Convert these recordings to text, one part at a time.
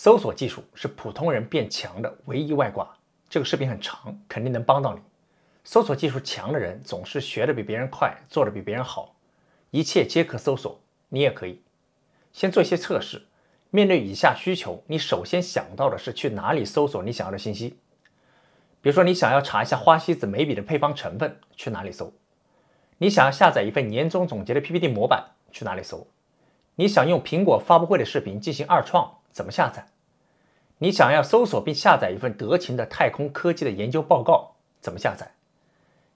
搜索技术是普通人变强的唯一外挂。这个视频很长，肯定能帮到你。搜索技术强的人总是学的比别人快，做的比别人好。一切皆可搜索，你也可以。先做一些测试。面对以下需求，你首先想到的是去哪里搜索你想要的信息？比如说，你想要查一下花西子眉笔的配方成分，去哪里搜？你想要下载一份年终总结的 PPT 模板，去哪里搜？你想用苹果发布会的视频进行二创？怎么下载？你想要搜索并下载一份德勤的太空科技的研究报告？怎么下载？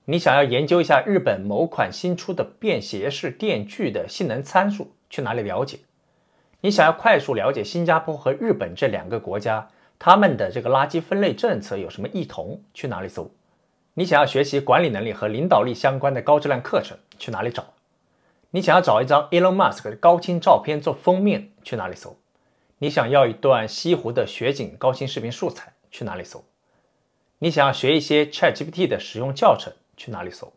你想要研究一下日本某款新出的便携式电锯的性能参数？去哪里了解？你想要快速了解新加坡和日本这两个国家他们的这个垃圾分类政策有什么异同？去哪里搜？你想要学习管理能力和领导力相关的高质量课程？去哪里找？你想要找一张 Elon Musk 的高清照片做封面？去哪里搜？你想要一段西湖的雪景高清视频素材，去哪里搜？你想要学一些 ChatGPT 的使用教程，去哪里搜？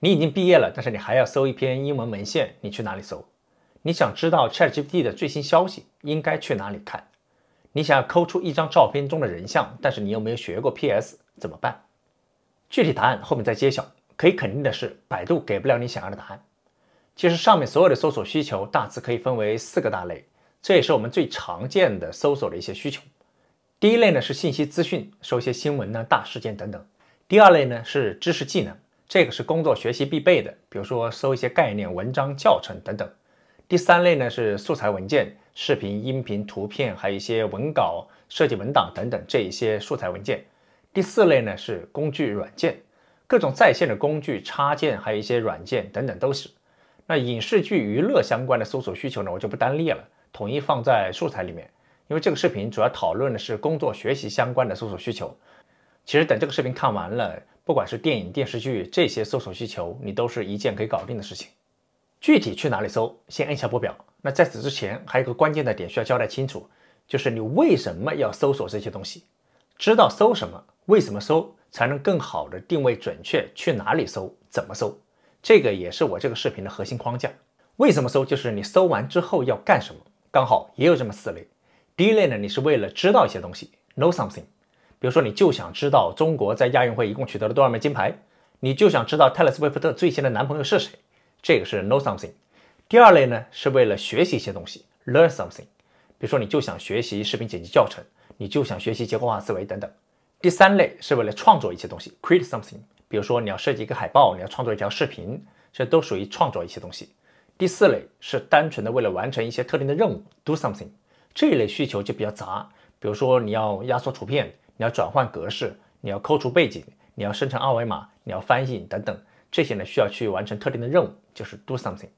你已经毕业了，但是你还要搜一篇英文文献，你去哪里搜？你想知道 ChatGPT 的最新消息，应该去哪里看？你想要抠出一张照片中的人像，但是你又没有学过 PS，怎么办？具体答案后面再揭晓。可以肯定的是，百度给不了你想要的答案。其实上面所有的搜索需求大致可以分为四个大类。这也是我们最常见的搜索的一些需求。第一类呢是信息资讯，搜一些新闻呢、大事件等等。第二类呢是知识技能，这个是工作学习必备的，比如说搜一些概念、文章、教程等等。第三类呢是素材文件，视频、音频、图片，还有一些文稿、设计文档等等这一些素材文件。第四类呢是工具软件，各种在线的工具插件，还有一些软件等等都是。那影视剧娱乐相关的搜索需求呢，我就不单列了。统一放在素材里面，因为这个视频主要讨论的是工作学习相关的搜索需求。其实等这个视频看完了，不管是电影、电视剧这些搜索需求，你都是一件可以搞定的事情。具体去哪里搜，先按下不表。那在此之前，还有一个关键的点需要交代清楚，就是你为什么要搜索这些东西，知道搜什么，为什么搜，才能更好的定位准确去哪里搜，怎么搜。这个也是我这个视频的核心框架。为什么搜，就是你搜完之后要干什么。刚好也有这么四类。第一类呢，你是为了知道一些东西，know something，比如说你就想知道中国在亚运会一共取得了多少枚金牌，你就想知道泰勒·斯威夫特最新的男朋友是谁，这个是 know something。第二类呢，是为了学习一些东西，learn something，比如说你就想学习视频剪辑教程，你就想学习结构化思维等等。第三类是为了创作一些东西，create something，比如说你要设计一个海报，你要创作一条视频，这都属于创作一些东西。第四类是单纯的为了完成一些特定的任务，do something，这一类需求就比较杂。比如说你要压缩图片，你要转换格式，你要抠除背景，你要生成二维码，你要翻译等等，这些呢需要去完成特定的任务，就是 do something。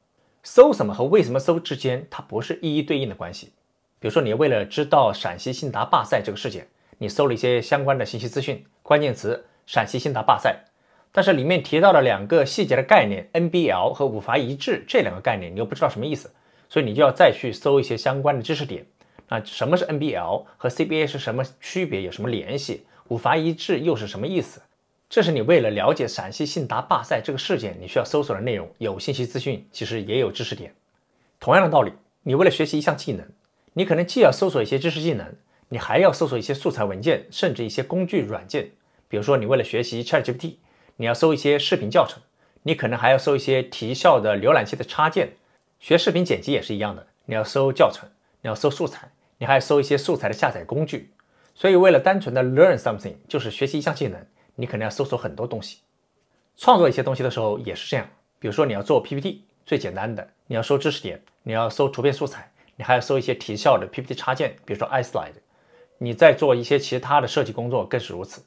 搜什么和为什么搜之间它不是一一对应的关系。比如说你为了知道陕西信达罢赛这个事件，你搜了一些相关的信息资讯，关键词陕西信达罢赛。但是里面提到的两个细节的概念，NBL 和五罚一掷这两个概念，你又不知道什么意思，所以你就要再去搜一些相关的知识点。啊，什么是 NBL 和 CBA 是什么区别，有什么联系？五罚一掷又是什么意思？这是你为了了解陕西信达罢赛这个事件，你需要搜索的内容。有信息资讯，其实也有知识点。同样的道理，你为了学习一项技能，你可能既要搜索一些知识技能，你还要搜索一些素材文件，甚至一些工具软件。比如说，你为了学习 ChatGPT。你要搜一些视频教程，你可能还要搜一些提效的浏览器的插件。学视频剪辑也是一样的，你要搜教程，你要搜素材，你还要搜一些素材的下载工具。所以，为了单纯的 learn something，就是学习一项技能，你可能要搜索很多东西。创作一些东西的时候也是这样，比如说你要做 PPT，最简单的，你要搜知识点，你要搜图片素材，你还要搜一些提效的 PPT 插件，比如说 iSlide。你在做一些其他的设计工作更是如此。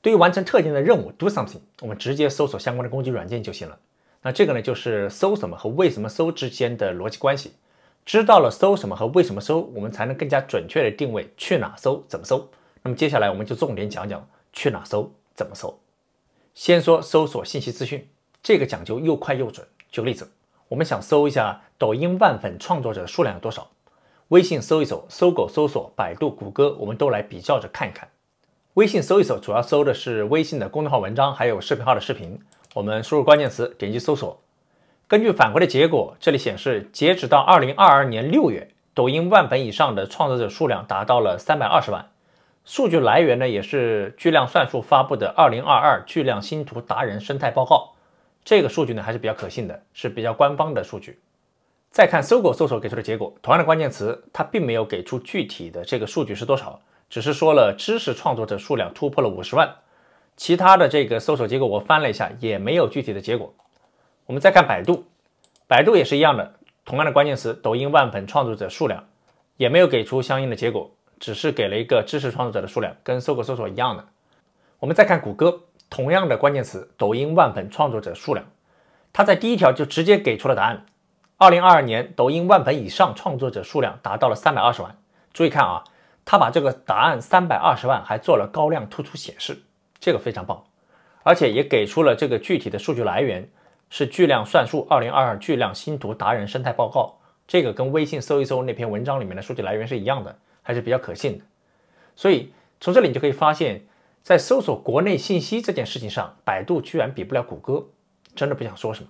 对于完成特定的任务，do something，我们直接搜索相关的工具软件就行了。那这个呢，就是搜什么和为什么搜之间的逻辑关系。知道了搜什么和为什么搜，我们才能更加准确的定位去哪搜、怎么搜。那么接下来我们就重点讲讲去哪搜、怎么搜。先说搜索信息资讯，这个讲究又快又准。举个例子，我们想搜一下抖音万粉创作者数量有多少。微信搜一搜，搜狗搜索，百度、谷歌，我们都来比较着看一看。微信搜一搜，主要搜的是微信的公众号文章，还有视频号的视频。我们输入关键词，点击搜索，根据反馈的结果，这里显示截止到二零二二年六月，抖音万粉以上的创作者数量达到了三百二十万。数据来源呢，也是巨量算数发布的二零二二巨量星图达人生态报告。这个数据呢还是比较可信的，是比较官方的数据。再看搜狗搜索给出的结果，同样的关键词，它并没有给出具体的这个数据是多少。只是说了知识创作者数量突破了五十万，其他的这个搜索结果我翻了一下也没有具体的结果。我们再看百度，百度也是一样的，同样的关键词“抖音万粉创作者数量”也没有给出相应的结果，只是给了一个知识创作者的数量，跟搜狗搜索一样的。我们再看谷歌，同样的关键词“抖音万粉创作者数量”，它在第一条就直接给出了答案：，二零二二年抖音万粉以上创作者数量达到了三百二十万。注意看啊。他把这个答案三百二十万，还做了高亮突出显示，这个非常棒，而且也给出了这个具体的数据来源，是巨量算数二零二二巨量星图达人生态报告，这个跟微信搜一搜那篇文章里面的数据来源是一样的，还是比较可信的。所以从这里你就可以发现，在搜索国内信息这件事情上，百度居然比不了谷歌，真的不想说什么。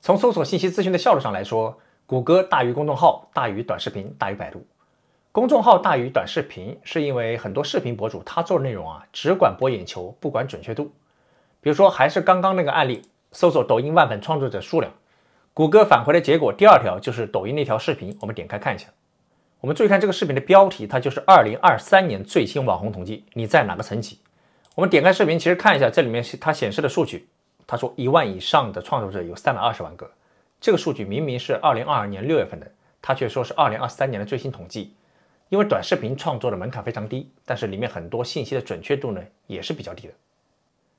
从搜索信息资讯的效率上来说，谷歌大于公众号大于短视频大于百度。公众号大于短视频，是因为很多视频博主他做内容啊，只管博眼球，不管准确度。比如说，还是刚刚那个案例，搜索抖音万粉创作者数量，谷歌返回的结果第二条就是抖音那条视频。我们点开看一下，我们注意看这个视频的标题，它就是二零二三年最新网红统计，你在哪个层级？我们点开视频，其实看一下这里面它显示的数据，它说一万以上的创作者有三百二十万个，这个数据明明是二零二二年六月份的，他却说是二零二三年的最新统计。因为短视频创作的门槛非常低，但是里面很多信息的准确度呢也是比较低的。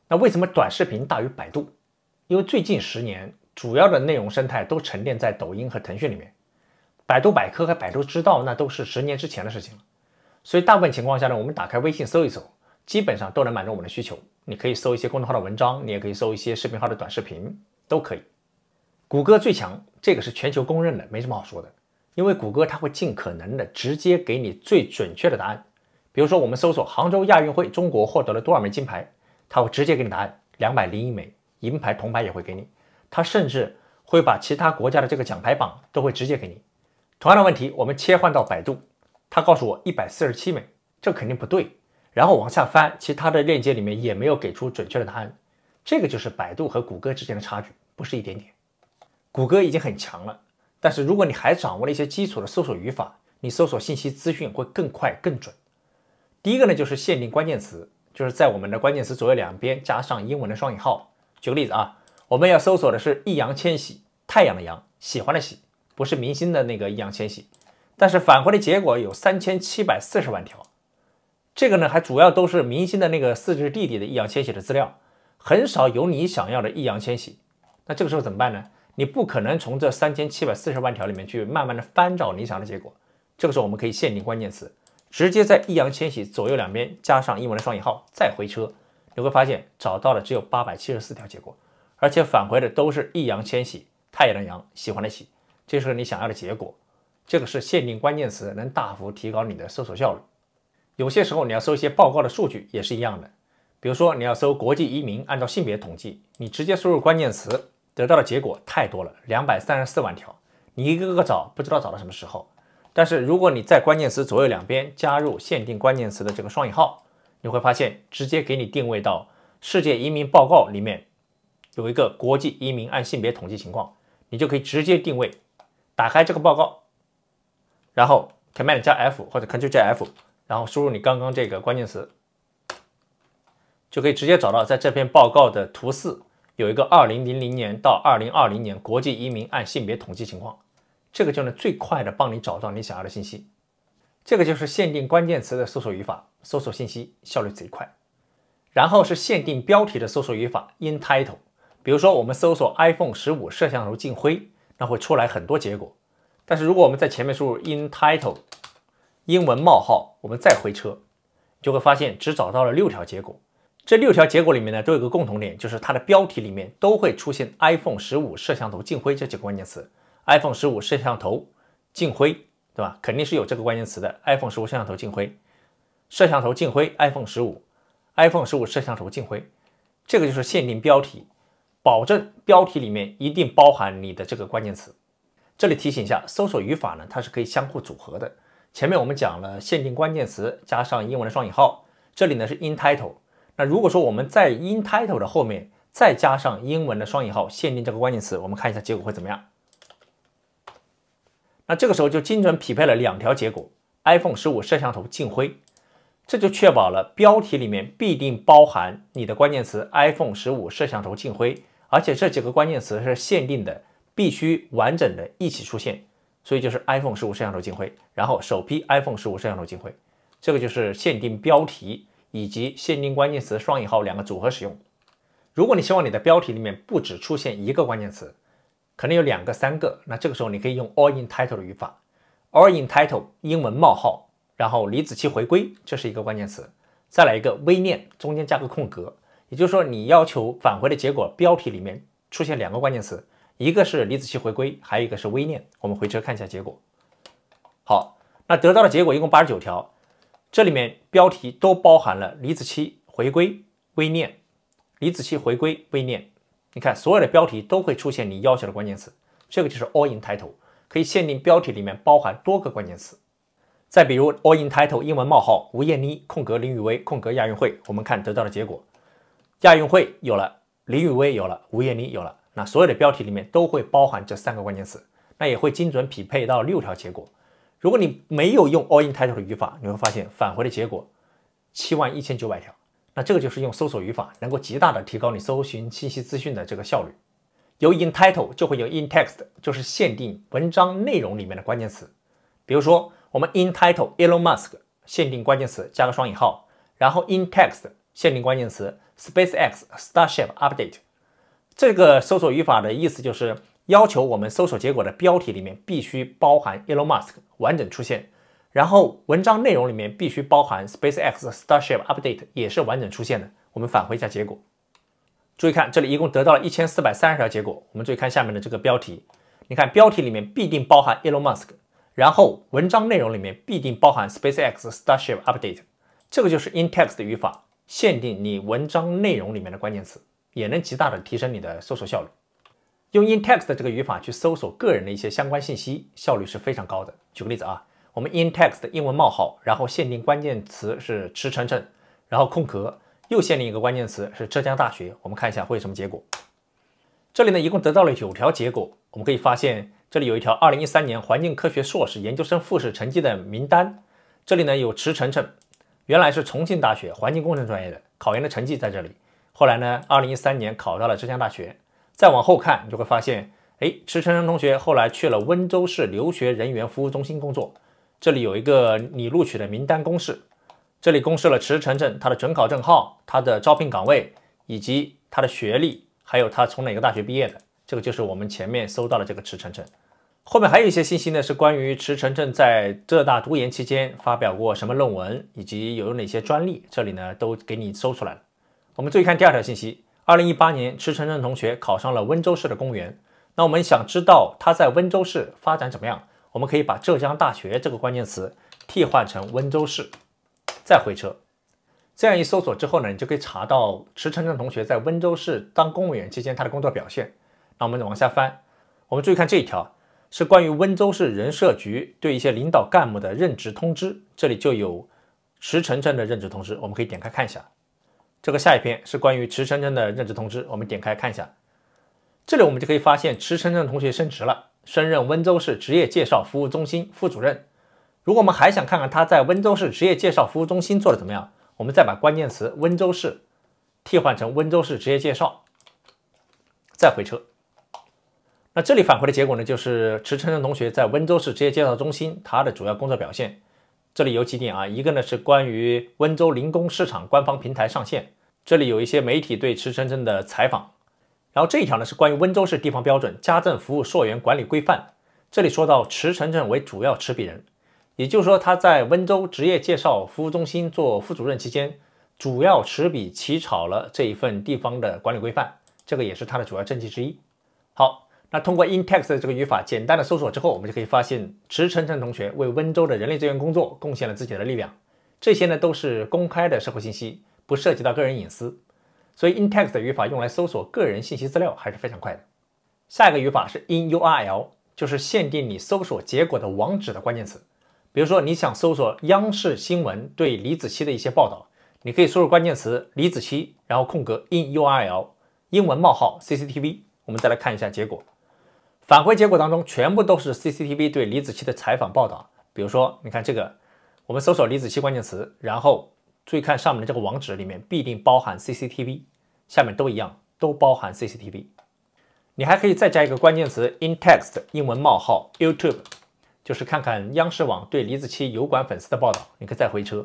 那为什么短视频大于百度？因为最近十年主要的内容生态都沉淀在抖音和腾讯里面，百度百科和百度知道那都是十年之前的事情了。所以大部分情况下呢，我们打开微信搜一搜，基本上都能满足我们的需求。你可以搜一些公众号的文章，你也可以搜一些视频号的短视频，都可以。谷歌最强，这个是全球公认的，没什么好说的。因为谷歌它会尽可能的直接给你最准确的答案，比如说我们搜索杭州亚运会中国获得了多少枚金牌，它会直接给你答案，两百零一枚银牌铜牌也会给你，它甚至会把其他国家的这个奖牌榜都会直接给你。同样的问题，我们切换到百度，它告诉我一百四十七枚，这肯定不对，然后往下翻，其他的链接里面也没有给出准确的答案，这个就是百度和谷歌之间的差距，不是一点点，谷歌已经很强了。但是如果你还掌握了一些基础的搜索语法，你搜索信息资讯会更快更准。第一个呢就是限定关键词，就是在我们的关键词左右两边加上英文的双引号。举个例子啊，我们要搜索的是易烊千玺，太阳的阳，喜欢的喜，不是明星的那个易烊千玺。但是返回的结果有三千七百四十万条，这个呢还主要都是明星的那个四只弟弟的易烊千玺的资料，很少有你想要的易烊千玺。那这个时候怎么办呢？你不可能从这三千七百四十万条里面去慢慢的翻找你想的结果，这个时候我们可以限定关键词，直接在易烊千玺左右两边加上英文的双引号，再回车，你会发现找到了只有八百七十四条结果，而且返回的都是易烊千玺、太阳的阳、喜欢的喜，这是你想要的结果。这个是限定关键词能大幅提高你的搜索效率。有些时候你要搜一些报告的数据也是一样的，比如说你要搜国际移民按照性别统计，你直接输入关键词。得到的结果太多了，两百三十四万条，你一个个找不知道找到什么时候。但是如果你在关键词左右两边加入限定关键词的这个双引号，你会发现直接给你定位到《世界移民报告》里面有一个国际移民按性别统计情况，你就可以直接定位，打开这个报告，然后 Command 加 F 或者 Ctrl 加 F，然后输入你刚刚这个关键词，就可以直接找到在这篇报告的图四。有一个二零零零年到二零二零年国际移民按性别统计情况，这个就能最快的帮你找到你想要的信息。这个就是限定关键词的搜索语法，搜索信息效率贼快。然后是限定标题的搜索语法，in title。比如说我们搜索 iPhone 十五摄像头进灰，那会出来很多结果。但是如果我们在前面输入 in title，英文冒号，我们再回车，就会发现只找到了六条结果。这六条结果里面呢，都有个共同点，就是它的标题里面都会出现 “iPhone 十五摄像头进灰”这几个关键词。“iPhone 十五摄像头进灰”，对吧？肯定是有这个关键词的。“iPhone 十五摄像头进灰”，“摄像头进灰 iPhone 十五 ”，“iPhone 十五摄像头进灰”，这个就是限定标题，保证标题里面一定包含你的这个关键词。这里提醒一下，搜索语法呢，它是可以相互组合的。前面我们讲了限定关键词加上英文的双引号，这里呢是 in title。那如果说我们在 in title 的后面再加上英文的双引号限定这个关键词，我们看一下结果会怎么样？那这个时候就精准匹配了两条结果：iPhone 十五摄像头进灰。这就确保了标题里面必定包含你的关键词 iPhone 十五摄像头进灰，而且这几个关键词是限定的，必须完整的一起出现。所以就是 iPhone 十五摄像头进灰，然后首批 iPhone 十五摄像头进灰，这个就是限定标题。以及限定关键词双引号两个组合使用。如果你希望你的标题里面不只出现一个关键词，可能有两个、三个，那这个时候你可以用 all in title 的语法。all in title 英文冒号，然后李子柒回归，这是一个关键词，再来一个微念，中间加个空格。也就是说，你要求返回的结果标题里面出现两个关键词，一个是李子柒回归，还有一个是微念。我们回车看一下结果。好，那得到的结果一共八十九条。这里面标题都包含了李子柒回归微念，李子柒回归微念，你看所有的标题都会出现你要求的关键词，这个就是 all in title，可以限定标题里面包含多个关键词。再比如 all in title 英文冒号，吴艳妮空格林雨薇空格亚运会，我们看得到的结果，亚运会有了，林雨薇有了，吴艳妮有了，那所有的标题里面都会包含这三个关键词，那也会精准匹配到六条结果。如果你没有用 all in title 的语法，你会发现返回的结果七万一千九百条。那这个就是用搜索语法能够极大的提高你搜寻信息资讯的这个效率。有 in title 就会有 in text，就是限定文章内容里面的关键词。比如说我们 in title Elon Musk，限定关键词加个双引号，然后 in text 限定关键词 SpaceX Starship update。这个搜索语法的意思就是要求我们搜索结果的标题里面必须包含 Elon Musk。完整出现，然后文章内容里面必须包含 SpaceX Starship Update 也是完整出现的。我们返回一下结果，注意看这里一共得到了一千四百三十条结果。我们注意看下面的这个标题，你看标题里面必定包含 Elon Musk，然后文章内容里面必定包含 SpaceX Starship Update，这个就是 in text 语法限定你文章内容里面的关键词，也能极大的提升你的搜索效率。用 in text 这个语法去搜索个人的一些相关信息，效率是非常高的。举个例子啊，我们 in text 英文冒号，然后限定关键词是池晨晨，然后空格，又限定一个关键词是浙江大学。我们看一下会有什么结果？这里呢，一共得到了九条结果。我们可以发现，这里有一条二零一三年环境科学硕士研究生复试成绩的名单。这里呢有池晨晨，原来是重庆大学环境工程专业的，考研的成绩在这里。后来呢，二零一三年考到了浙江大学。再往后看，你就会发现。哎，池晨晨同学后来去了温州市留学人员服务中心工作。这里有一个你录取的名单公示，这里公示了池晨晨他的准考证号、他的招聘岗位以及他的学历，还有他从哪个大学毕业的。这个就是我们前面搜到的这个池晨晨。后面还有一些信息呢，是关于池晨晨在浙大读研期间发表过什么论文，以及有哪些专利。这里呢都给你搜出来了。我们注意看第二条信息：二零一八年，池晨晨同学考上了温州市的公务员。那我们想知道他在温州市发展怎么样，我们可以把浙江大学这个关键词替换成温州市，再回车。这样一搜索之后呢，你就可以查到池晨晨同学在温州市当公务员期间他的工作表现。那我们往下翻，我们注意看这一条，是关于温州市人社局对一些领导干部的任职通知，这里就有池晨晨的任职通知，我们可以点开看一下。这个下一篇是关于池晨晨的任职通知，我们点开看一下。这里我们就可以发现池晨晨同学升职了，升任温州市职业介绍服务中心副主任。如果我们还想看看他在温州市职业介绍服务中心做的怎么样，我们再把关键词温州市替换成温州市职业介绍，再回车。那这里反馈的结果呢，就是池晨晨同学在温州市职业介绍中心他的主要工作表现，这里有几点啊，一个呢是关于温州零工市场官方平台上线，这里有一些媒体对池晨晨的采访。然后这一条呢是关于温州市地方标准《家政服务溯源管理规范》。这里说到池城震为主要持笔人，也就是说他在温州职业介绍服务中心做副主任期间，主要持笔起草了这一份地方的管理规范，这个也是他的主要政绩之一。好，那通过 in text 这个语法简单的搜索之后，我们就可以发现池成震同学为温州的人力资源工作贡献了自己的力量。这些呢都是公开的社会信息，不涉及到个人隐私。所以 in text 语法用来搜索个人信息资料还是非常快的。下一个语法是 in URL，就是限定你搜索结果的网址的关键词。比如说你想搜索央视新闻对李子柒的一些报道，你可以输入关键词李子柒，然后空格 in URL 英文冒号 CCTV。我们再来看一下结果，返回结果当中全部都是 CCTV 对李子柒的采访报道。比如说你看这个，我们搜索李子柒关键词，然后注意看上面的这个网址里面必定包含 CCTV。下面都一样，都包含 CCTV。你还可以再加一个关键词 in text，英文冒号 YouTube，就是看看央视网对李子柒油管粉丝的报道。你可以再回车，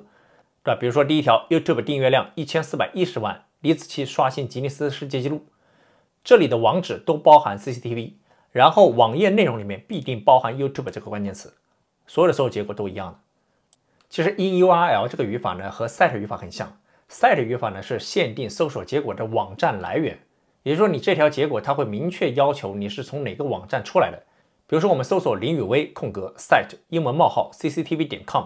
对吧？比如说第一条 YouTube 订阅量一千四百一十万，李子柒刷新吉尼斯世界纪录。这里的网址都包含 CCTV，然后网页内容里面必定包含 YouTube 这个关键词，所有的搜索结果都一样的。其实 in URL 这个语法呢，和 set 语法很像。site 语法呢是限定搜索结果的网站来源，也就是说你这条结果它会明确要求你是从哪个网站出来的。比如说我们搜索林雨薇空格 site 英文冒号 cctv 点 com，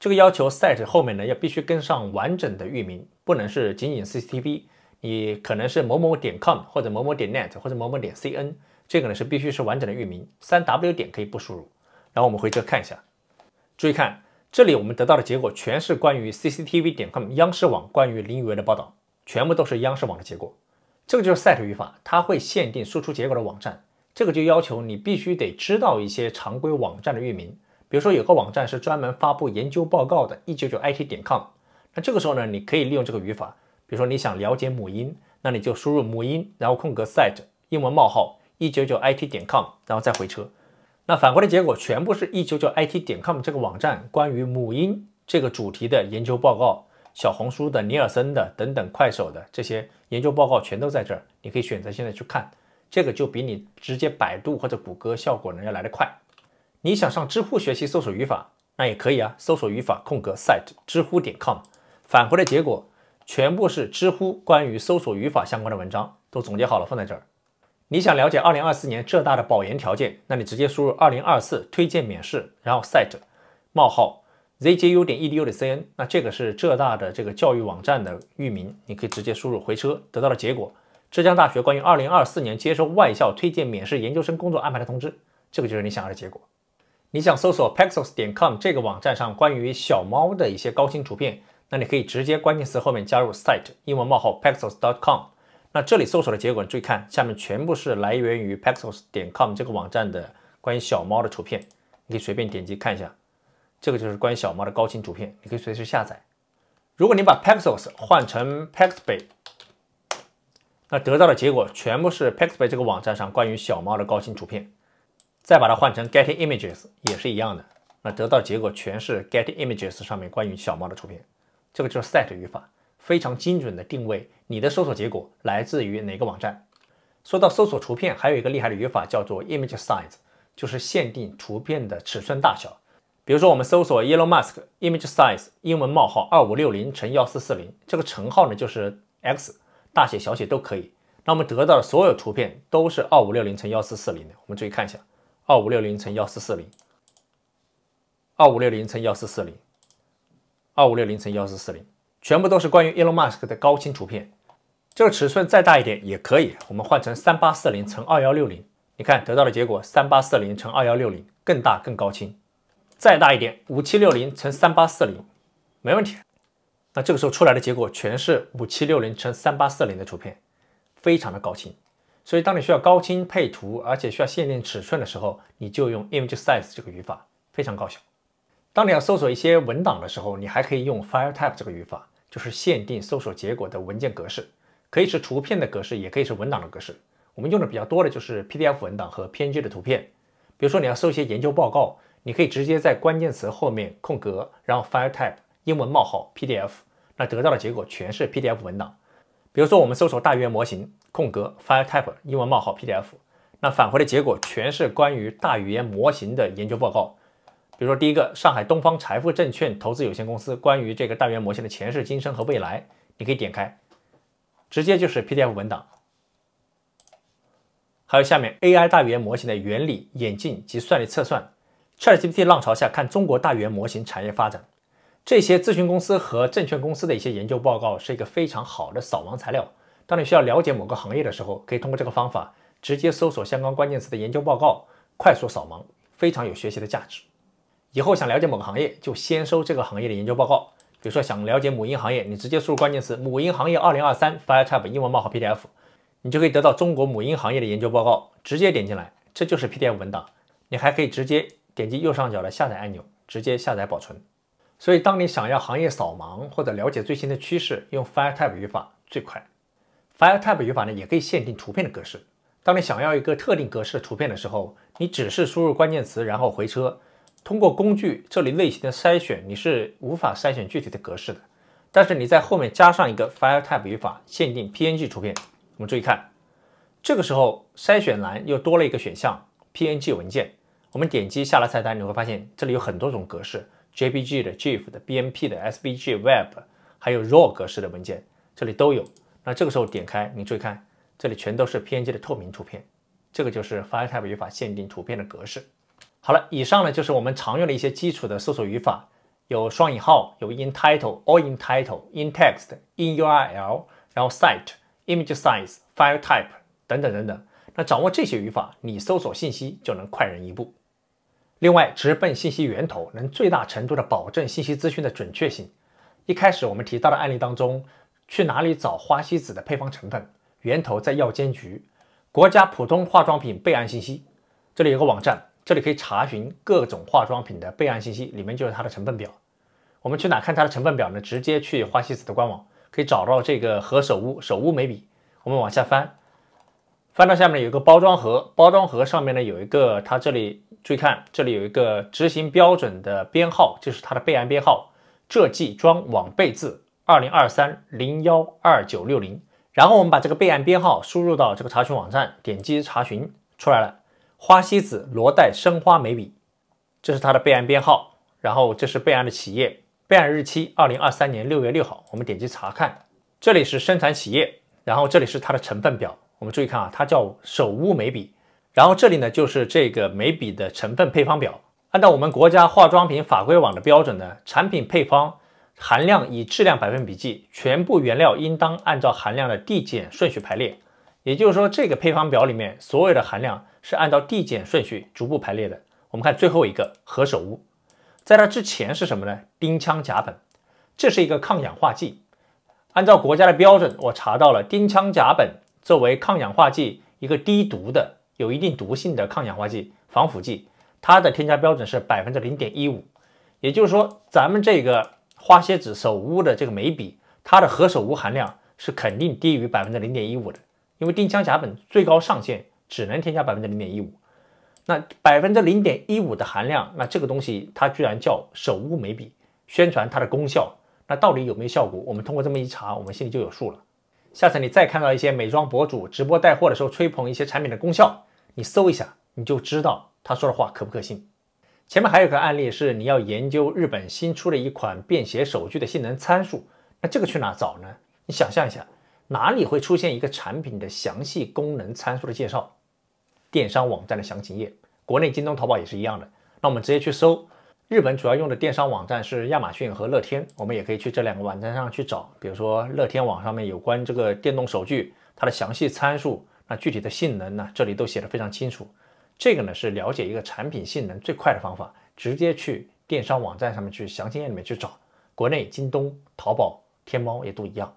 这个要求 site 后面呢要必须跟上完整的域名，不能是仅仅 cctv，你可能是某某点 com 或者某某点 net 或者某某点 cn，这个呢是必须是完整的域名，三 w 点可以不输入。然后我们回车看一下，注意看。这里我们得到的结果全是关于 cctv.com 点、央视网关于林雨威的报道，全部都是央视网的结果。这个就是 s e t 语法，它会限定输出结果的网站。这个就要求你必须得知道一些常规网站的域名。比如说有个网站是专门发布研究报告的，199it.com。那这个时候呢，你可以利用这个语法。比如说你想了解母婴，那你就输入母婴，然后空格 site 英文冒号 199it.com，然后再回车。那返回的结果全部是一九九 it 点 com 这个网站关于母婴这个主题的研究报告，小红书的、尼尔森的等等，快手的这些研究报告全都在这儿，你可以选择现在去看。这个就比你直接百度或者谷歌效果呢要来的快。你想上知乎学习搜索语法，那也可以啊，搜索语法空格 site 知乎点 com，返回的结果全部是知乎关于搜索语法相关的文章，都总结好了放在这儿。你想了解二零二四年浙大的保研条件，那你直接输入二零二四推荐免试，然后 site 冒号 z j u 点 edu 的 cn，那这个是浙大的这个教育网站的域名，你可以直接输入回车，得到了结果。浙江大学关于二零二四年接收外校推荐免试研究生工作安排的通知，这个就是你想要的结果。你想搜索 pexels 点 com 这个网站上关于小猫的一些高清图片，那你可以直接关键词后面加入 site 英文冒号 pexels com。那这里搜索的结果，注意看，下面全部是来源于 pexels 点 com 这个网站的关于小猫的图片，你可以随便点击看一下。这个就是关于小猫的高清图片，你可以随时下载。如果你把 pexels 换成 p e x b a y 那得到的结果全部是 p e x b a y 这个网站上关于小猫的高清图片。再把它换成 Getty Images 也是一样的，那得到结果全是 Getty Images 上面关于小猫的图片。这个就是 set 语法。非常精准的定位你的搜索结果来自于哪个网站。说到搜索图片，还有一个厉害的语法叫做 image size，就是限定图片的尺寸大小。比如说我们搜索 yellow mask image size 英文冒号二五六零乘幺四四零，这个乘号呢就是 x 大写小写都可以。那我们得到的所有图片都是二五六零乘幺四四零的。我们注意看一下，二五六零乘幺四四零，二五六零乘幺四四零，二五六零乘幺四四零。全部都是关于 Elon Musk 的高清图片，这个尺寸再大一点也可以，我们换成三八四零乘二幺六零，你看得到的结果三八四零乘二幺六零更大更高清，再大一点五七六零乘三八四零没问题，那这个时候出来的结果全是五七六零乘三八四零的图片，非常的高清。所以当你需要高清配图，而且需要限定尺寸的时候，你就用 image size 这个语法非常高效。当你要搜索一些文档的时候，你还可以用 filetype 这个语法。就是限定搜索结果的文件格式，可以是图片的格式，也可以是文档的格式。我们用的比较多的就是 PDF 文档和 p n G 的图片。比如说，你要搜一些研究报告，你可以直接在关键词后面空格，然后 file type 英文冒号 PDF，那得到的结果全是 PDF 文档。比如说，我们搜索大语言模型，空格 file type 英文冒号 PDF，那返回的结果全是关于大语言模型的研究报告。比如说，第一个上海东方财富证券投资有限公司关于这个大语言模型的前世今生和未来，你可以点开，直接就是 PDF 文档。还有下面 AI 大语言模型的原理、演进及算力测算，ChatGPT 浪潮下看中国大语言模型产业发展，这些咨询公司和证券公司的一些研究报告是一个非常好的扫盲材料。当你需要了解某个行业的时候，可以通过这个方法直接搜索相关关键词的研究报告，快速扫盲，非常有学习的价值。以后想了解某个行业，就先搜这个行业的研究报告。比如说想了解母婴行业，你直接输入关键词“母婴行业二零二三 f i r e t y p e 英文冒号 pdf”，你就可以得到中国母婴行业的研究报告。直接点进来，这就是 PDF 文档。你还可以直接点击右上角的下载按钮，直接下载保存。所以，当你想要行业扫盲或者了解最新的趋势，用 f i r e t y p e 语法最快。f i r e t y p e 语法呢，也可以限定图片的格式。当你想要一个特定格式的图片的时候，你只是输入关键词，然后回车。通过工具这里类型的筛选，你是无法筛选具体的格式的。但是你在后面加上一个 file type 语法限定 PNG 图片，我们注意看，这个时候筛选栏又多了一个选项 PNG 文件。我们点击下拉菜单，你会发现这里有很多种格式，JPG 的、g i f 的、BMP 的、SVG、Web，还有 RAW 格式的文件，这里都有。那这个时候点开，你注意看，这里全都是 PNG 的透明图片。这个就是 file type 语法限定图片的格式。好了，以上呢就是我们常用的一些基础的搜索语法，有双引号，有 in title，all in title，in text，in URL，然后 site，image size，file type 等等等等。那掌握这些语法，你搜索信息就能快人一步。另外，直奔信息源头，能最大程度的保证信息资讯的准确性。一开始我们提到的案例当中，去哪里找花西子的配方成分？源头在药监局，国家普通化妆品备案信息，这里有个网站。这里可以查询各种化妆品的备案信息，里面就是它的成分表。我们去哪看它的成分表呢？直接去花西子的官网，可以找到这个何首乌首乌眉笔。我们往下翻，翻到下面有一个包装盒，包装盒上面呢有一个，它这里注意看，这里有一个执行标准的编号，就是它的备案编号浙技妆网备字二零二三零幺二九六零。然后我们把这个备案编号输入到这个查询网站，点击查询出来了。花西子罗黛生花眉笔，这是它的备案编号，然后这是备案的企业，备案日期二零二三年六月六号。我们点击查看，这里是生产企业，然后这里是它的成分表。我们注意看啊，它叫手乌眉笔，然后这里呢就是这个眉笔的成分配方表。按照我们国家化妆品法规网的标准呢，产品配方含量以质量百分比计，全部原料应当按照含量的递减顺序排列。也就是说，这个配方表里面所有的含量是按照递减顺序逐步排列的。我们看最后一个何首乌，在它之前是什么呢？丁羟甲苯，这是一个抗氧化剂。按照国家的标准，我查到了丁羟甲苯作为抗氧化剂，一个低毒的、有一定毒性的抗氧化剂、防腐剂，它的添加标准是百分之零点一五。也就是说，咱们这个花蝎子首乌的这个眉笔，它的何首乌含量是肯定低于百分之零点一五的。因为丁香甲苯最高上限只能添加百分之零点一五，那百分之零点一五的含量，那这个东西它居然叫手乌眉笔，宣传它的功效，那到底有没有效果？我们通过这么一查，我们心里就有数了。下次你再看到一些美妆博主直播带货的时候吹捧一些产品的功效，你搜一下你就知道他说的话可不可信。前面还有个案例是你要研究日本新出的一款便携手具的性能参数，那这个去哪找呢？你想象一下。哪里会出现一个产品的详细功能参数的介绍？电商网站的详情页，国内京东、淘宝也是一样的。那我们直接去搜。日本主要用的电商网站是亚马逊和乐天，我们也可以去这两个网站上去找。比如说乐天网上面有关这个电动手锯，它的详细参数，那具体的性能呢，这里都写的非常清楚。这个呢是了解一个产品性能最快的方法，直接去电商网站上面去详情页里面去找。国内京东、淘宝、天猫也都一样。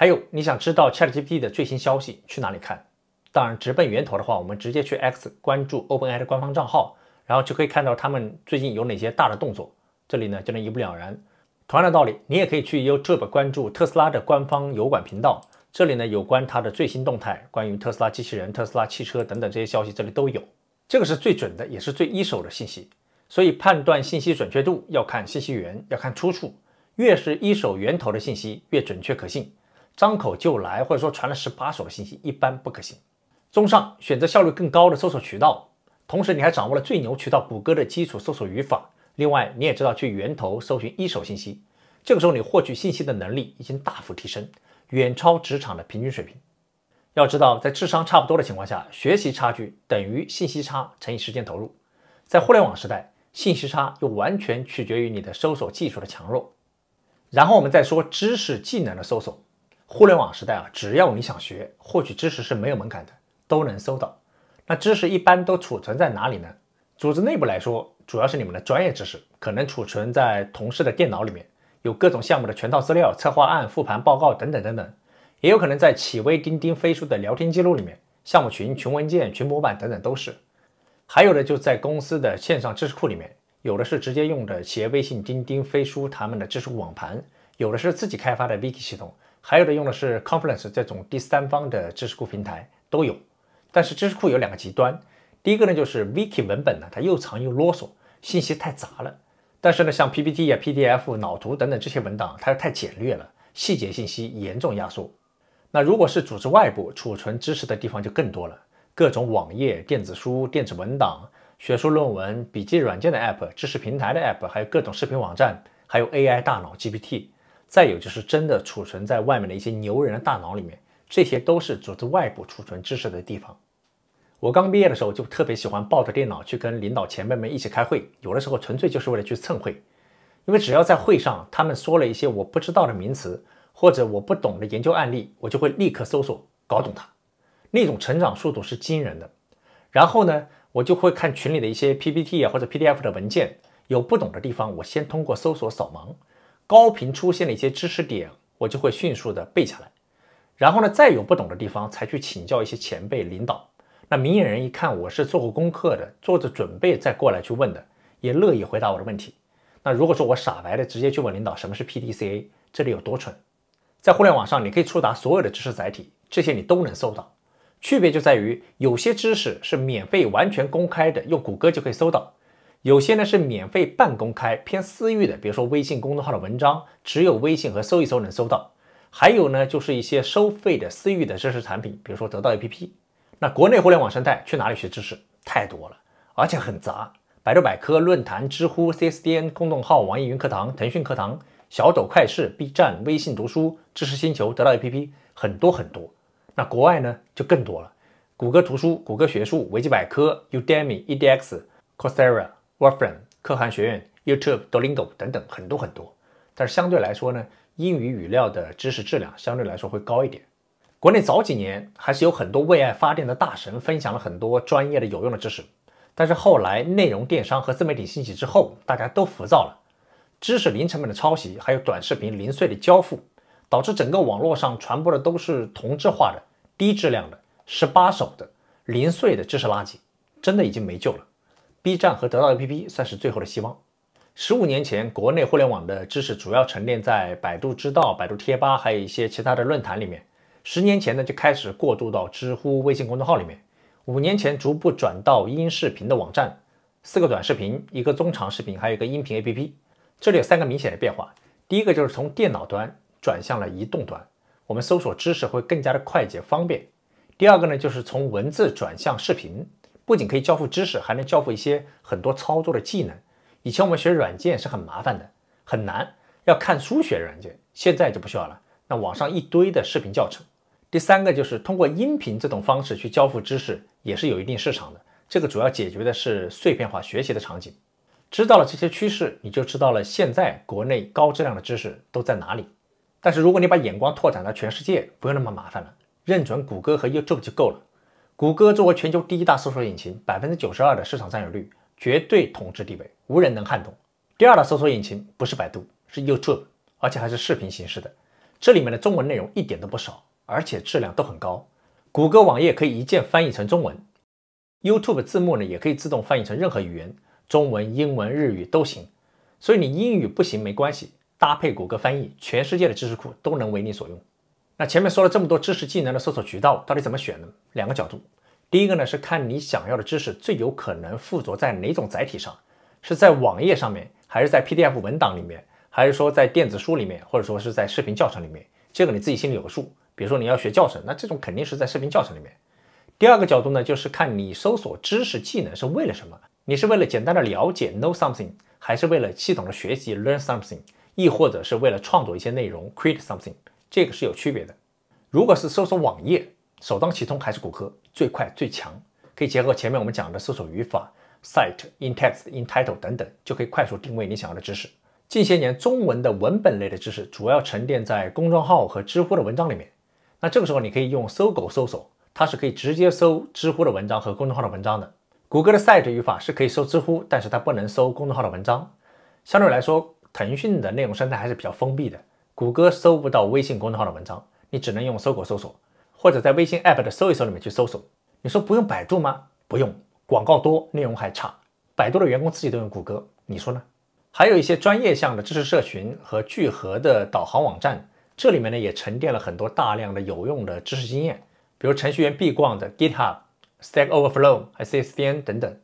还有你想知道 ChatGPT 的最新消息去哪里看？当然，直奔源头的话，我们直接去 X 关注 OpenAI 的官方账号，然后就可以看到他们最近有哪些大的动作。这里呢就能一目了然。同样的道理，你也可以去 YouTube 关注特斯拉的官方油管频道，这里呢有关它的最新动态，关于特斯拉机器人、特斯拉汽车等等这些消息，这里都有。这个是最准的，也是最一手的信息。所以判断信息准确度要看信息源，要看出处。越是一手源头的信息，越准确可信。张口就来，或者说传了十八手的信息，一般不可信。综上，选择效率更高的搜索渠道，同时你还掌握了最牛渠道谷歌的基础搜索语法。另外，你也知道去源头搜寻一手信息。这个时候，你获取信息的能力已经大幅提升，远超职场的平均水平。要知道，在智商差不多的情况下，学习差距等于信息差乘以时间投入。在互联网时代，信息差又完全取决于你的搜索技术的强弱。然后我们再说知识技能的搜索。互联网时代啊，只要你想学，获取知识是没有门槛的，都能搜到。那知识一般都储存在哪里呢？组织内部来说，主要是你们的专业知识，可能储存在同事的电脑里面，有各种项目的全套资料、策划案、复盘报告等等等等；也有可能在企微、钉钉、飞书的聊天记录里面，项目群、群文件、群模板等等都是。还有的就在公司的线上知识库里面，有的是直接用的企业微信、钉钉、飞书他们的知识网盘，有的是自己开发的 v i k i 系统。还有的用的是 Confluence 这种第三方的知识库平台都有，但是知识库有两个极端，第一个呢就是 Wiki 文本呢，它又长又啰嗦，信息太杂了；但是呢，像 PPT 啊、PDF、脑图等等这些文档，它又太简略了，细节信息严重压缩。那如果是组织外部储存知识的地方就更多了，各种网页、电子书、电子文档、学术论文、笔记软件的 App、知识平台的 App，还有各种视频网站，还有 AI 大脑 GPT。再有就是真的储存在外面的一些牛人的大脑里面，这些都是组织外部储存知识的地方。我刚毕业的时候就特别喜欢抱着电脑去跟领导前辈们一起开会，有的时候纯粹就是为了去蹭会，因为只要在会上他们说了一些我不知道的名词或者我不懂的研究案例，我就会立刻搜索搞懂它，那种成长速度是惊人的。然后呢，我就会看群里的一些 PPT 啊或者 PDF 的文件，有不懂的地方我先通过搜索扫盲。高频出现的一些知识点，我就会迅速的背下来，然后呢，再有不懂的地方才去请教一些前辈领导。那明眼人一看，我是做过功课的，做着准备再过来去问的，也乐意回答我的问题。那如果说我傻白的直接去问领导什么是 P D C A，这里有多蠢？在互联网上，你可以触达所有的知识载体，这些你都能搜到。区别就在于，有些知识是免费、完全公开的，用谷歌就可以搜到。有些呢是免费半公开偏私域的，比如说微信公众号的文章，只有微信和搜一搜能搜到。还有呢就是一些收费的私域的知识产品，比如说得到 APP。那国内互联网生态去哪里学知识太多了，而且很杂。百度百科、论坛、知乎、CSDN 公众号、网易云课堂、腾讯课堂、小抖、快视、B 站、微信读书、知识星球、得到 APP，很多很多。那国外呢就更多了，谷歌图书、谷歌学术、维基百科、Udemy、EDX、Coursera。Warren、可汗学院、YouTube、Duolingo 等等很多很多，但是相对来说呢，英语语料的知识质量相对来说会高一点。国内早几年还是有很多为爱发电的大神分享了很多专业的有用的知识，但是后来内容电商和自媒体兴起之后，大家都浮躁了，知识零成本的抄袭，还有短视频零碎的交付，导致整个网络上传播的都是同质化的、低质量的、十八手的、零碎的知识垃圾，真的已经没救了。B 站和得到 APP 算是最后的希望。十五年前，国内互联网的知识主要沉淀在百度知道、百度贴吧，还有一些其他的论坛里面。十年前呢，就开始过渡到知乎、微信公众号里面。五年前，逐步转到音视频的网站，四个短视频，一个中长视频，还有一个音频 APP。这里有三个明显的变化：第一个就是从电脑端转向了移动端，我们搜索知识会更加的快捷方便；第二个呢，就是从文字转向视频。不仅可以交付知识，还能交付一些很多操作的技能。以前我们学软件是很麻烦的，很难要看书学软件，现在就不需要了。那网上一堆的视频教程。第三个就是通过音频这种方式去交付知识，也是有一定市场的。这个主要解决的是碎片化学习的场景。知道了这些趋势，你就知道了现在国内高质量的知识都在哪里。但是如果你把眼光拓展到全世界，不用那么麻烦了，认准谷歌和 YouTube 就够了。谷歌作为全球第一大搜索引擎，百分之九十二的市场占有率，绝对统治地位，无人能撼动。第二大搜索引擎不是百度，是 YouTube，而且还是视频形式的。这里面的中文内容一点都不少，而且质量都很高。谷歌网页可以一键翻译成中文，YouTube 字幕呢也可以自动翻译成任何语言，中文、英文、日语都行。所以你英语不行没关系，搭配谷歌翻译，全世界的知识库都能为你所用。那前面说了这么多知识技能的搜索渠道，到底怎么选呢？两个角度，第一个呢是看你想要的知识最有可能附着在哪种载体上，是在网页上面，还是在 PDF 文档里面，还是说在电子书里面，或者说是在视频教程里面，这个你自己心里有个数。比如说你要学教程，那这种肯定是在视频教程里面。第二个角度呢，就是看你搜索知识技能是为了什么，你是为了简单的了解 know something，还是为了系统的学习 learn something，亦或者是为了创作一些内容 create something。这个是有区别的。如果是搜索网页，首当其冲还是谷歌，最快最强。可以结合前面我们讲的搜索语法，site、in text、in title 等等，就可以快速定位你想要的知识。近些年，中文的文本类的知识主要沉淀在公众号和知乎的文章里面。那这个时候，你可以用搜狗搜索，它是可以直接搜知乎的文章和公众号的文章的。谷歌的 site 语法是可以搜知乎，但是它不能搜公众号的文章。相对来说，腾讯的内容生态还是比较封闭的。谷歌搜不到微信公众号的文章，你只能用搜狗搜索，或者在微信 App 的搜一搜里面去搜索。你说不用百度吗？不用，广告多，内容还差。百度的员工自己都用谷歌，你说呢？还有一些专业项的知识社群和聚合的导航网站，这里面呢也沉淀了很多大量的有用的知识经验，比如程序员必逛的 GitHub、Stack Overflow、还 CSDN 等等。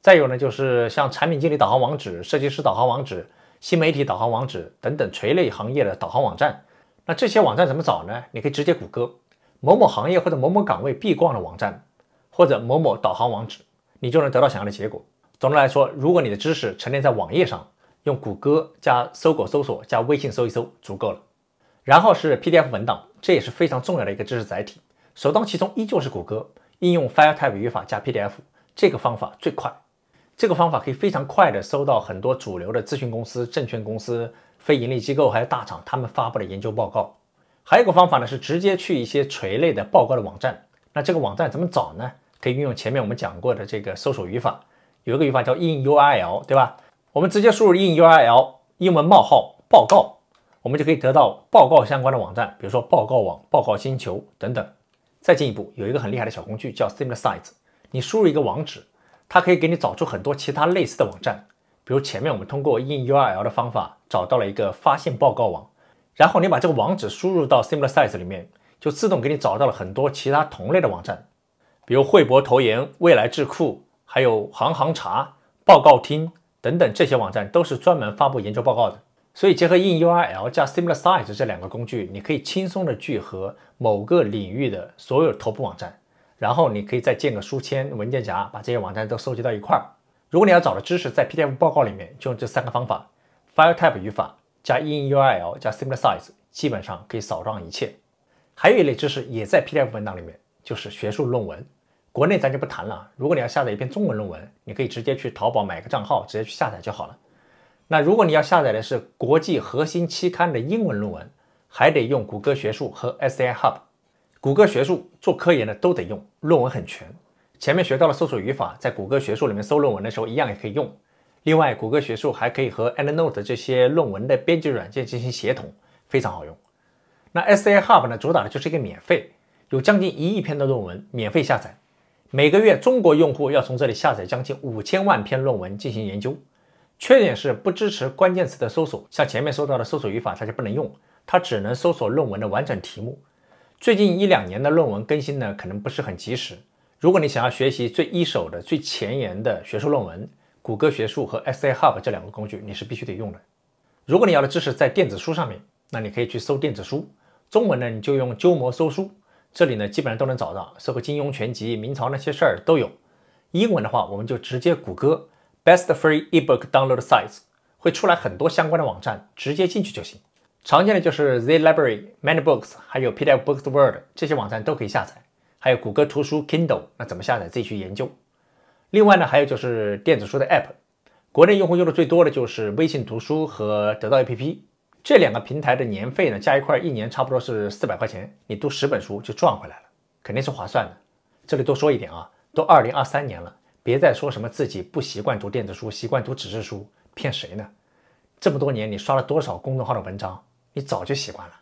再有呢就是像产品经理导航网址、设计师导航网址。新媒体导航网址等等垂类行业的导航网站，那这些网站怎么找呢？你可以直接谷歌某某行业或者某某岗位必逛的网站，或者某某导航网址，你就能得到想要的结果。总的来说，如果你的知识沉淀在网页上，用谷歌加搜狗搜索加微信搜一搜足够了。然后是 PDF 文档，这也是非常重要的一个知识载体，首当其冲依旧是谷歌，应用 filetype 语法加 PDF，这个方法最快。这个方法可以非常快的收到很多主流的咨询公司、证券公司、非盈利机构还有大厂他们发布的研究报告。还有一个方法呢，是直接去一些垂类的报告的网站。那这个网站怎么找呢？可以运用前面我们讲过的这个搜索语法，有一个语法叫 in URL，对吧？我们直接输入 in URL 英文冒号报告，我们就可以得到报告相关的网站，比如说报告网、报告星球等等。再进一步，有一个很厉害的小工具叫 SimilarSites，你输入一个网址。它可以给你找出很多其他类似的网站，比如前面我们通过 inurl 的方法找到了一个发现报告网，然后你把这个网址输入到 similar s i z e 里面，就自动给你找到了很多其他同类的网站，比如汇博投研、未来智库、还有行行查、报告厅等等这些网站都是专门发布研究报告的。所以结合 inurl 加 similar s i z e 这两个工具，你可以轻松的聚合某个领域的所有头部网站。然后你可以再建个书签文件夹，把这些网站都收集到一块儿。如果你要找的知识在 PDF 报告里面，就用这三个方法：file type 语法加 in URL 加 similar size，基本上可以扫荡一切。还有一类知识也在 PDF 文档里面，就是学术论文。国内咱就不谈了。如果你要下载一篇中文论文，你可以直接去淘宝买个账号，直接去下载就好了。那如果你要下载的是国际核心期刊的英文论文，还得用谷歌学术和 Sci Hub。谷歌学术做科研的都得用，论文很全。前面学到了搜索语法，在谷歌学术里面搜论文的时候一样也可以用。另外，谷歌学术还可以和 EndNote 这些论文的编辑软件进行协同，非常好用。那 Sci-Hub 呢，主打的就是一个免费，有将近一亿篇的论文免费下载。每个月中国用户要从这里下载将近五千万篇论文进行研究。缺点是不支持关键词的搜索，像前面说到的搜索语法它就不能用，它只能搜索论文的完整题目。最近一两年的论文更新呢，可能不是很及时。如果你想要学习最一手的、最前沿的学术论文，谷歌学术和 s a h u b 这两个工具你是必须得用的。如果你要的知识在电子书上面，那你可以去搜电子书。中文呢，你就用鸠摩搜书，这里呢基本上都能找到，搜个《金庸全集》、《明朝那些事儿》都有。英文的话，我们就直接谷歌 Best Free E-book Download Sites，会出来很多相关的网站，直接进去就行。常见的就是 Z Library、ManyBooks，还有 PDF Books World 这些网站都可以下载，还有谷歌图书 Kindle，那怎么下载自己去研究。另外呢，还有就是电子书的 App，国内用户用的最多的就是微信读书和得到 APP，这两个平台的年费呢加一块一年差不多是四百块钱，你读十本书就赚回来了，肯定是划算的。这里多说一点啊，都二零二三年了，别再说什么自己不习惯读电子书，习惯读纸质书，骗谁呢？这么多年你刷了多少公众号的文章？你早就习惯了，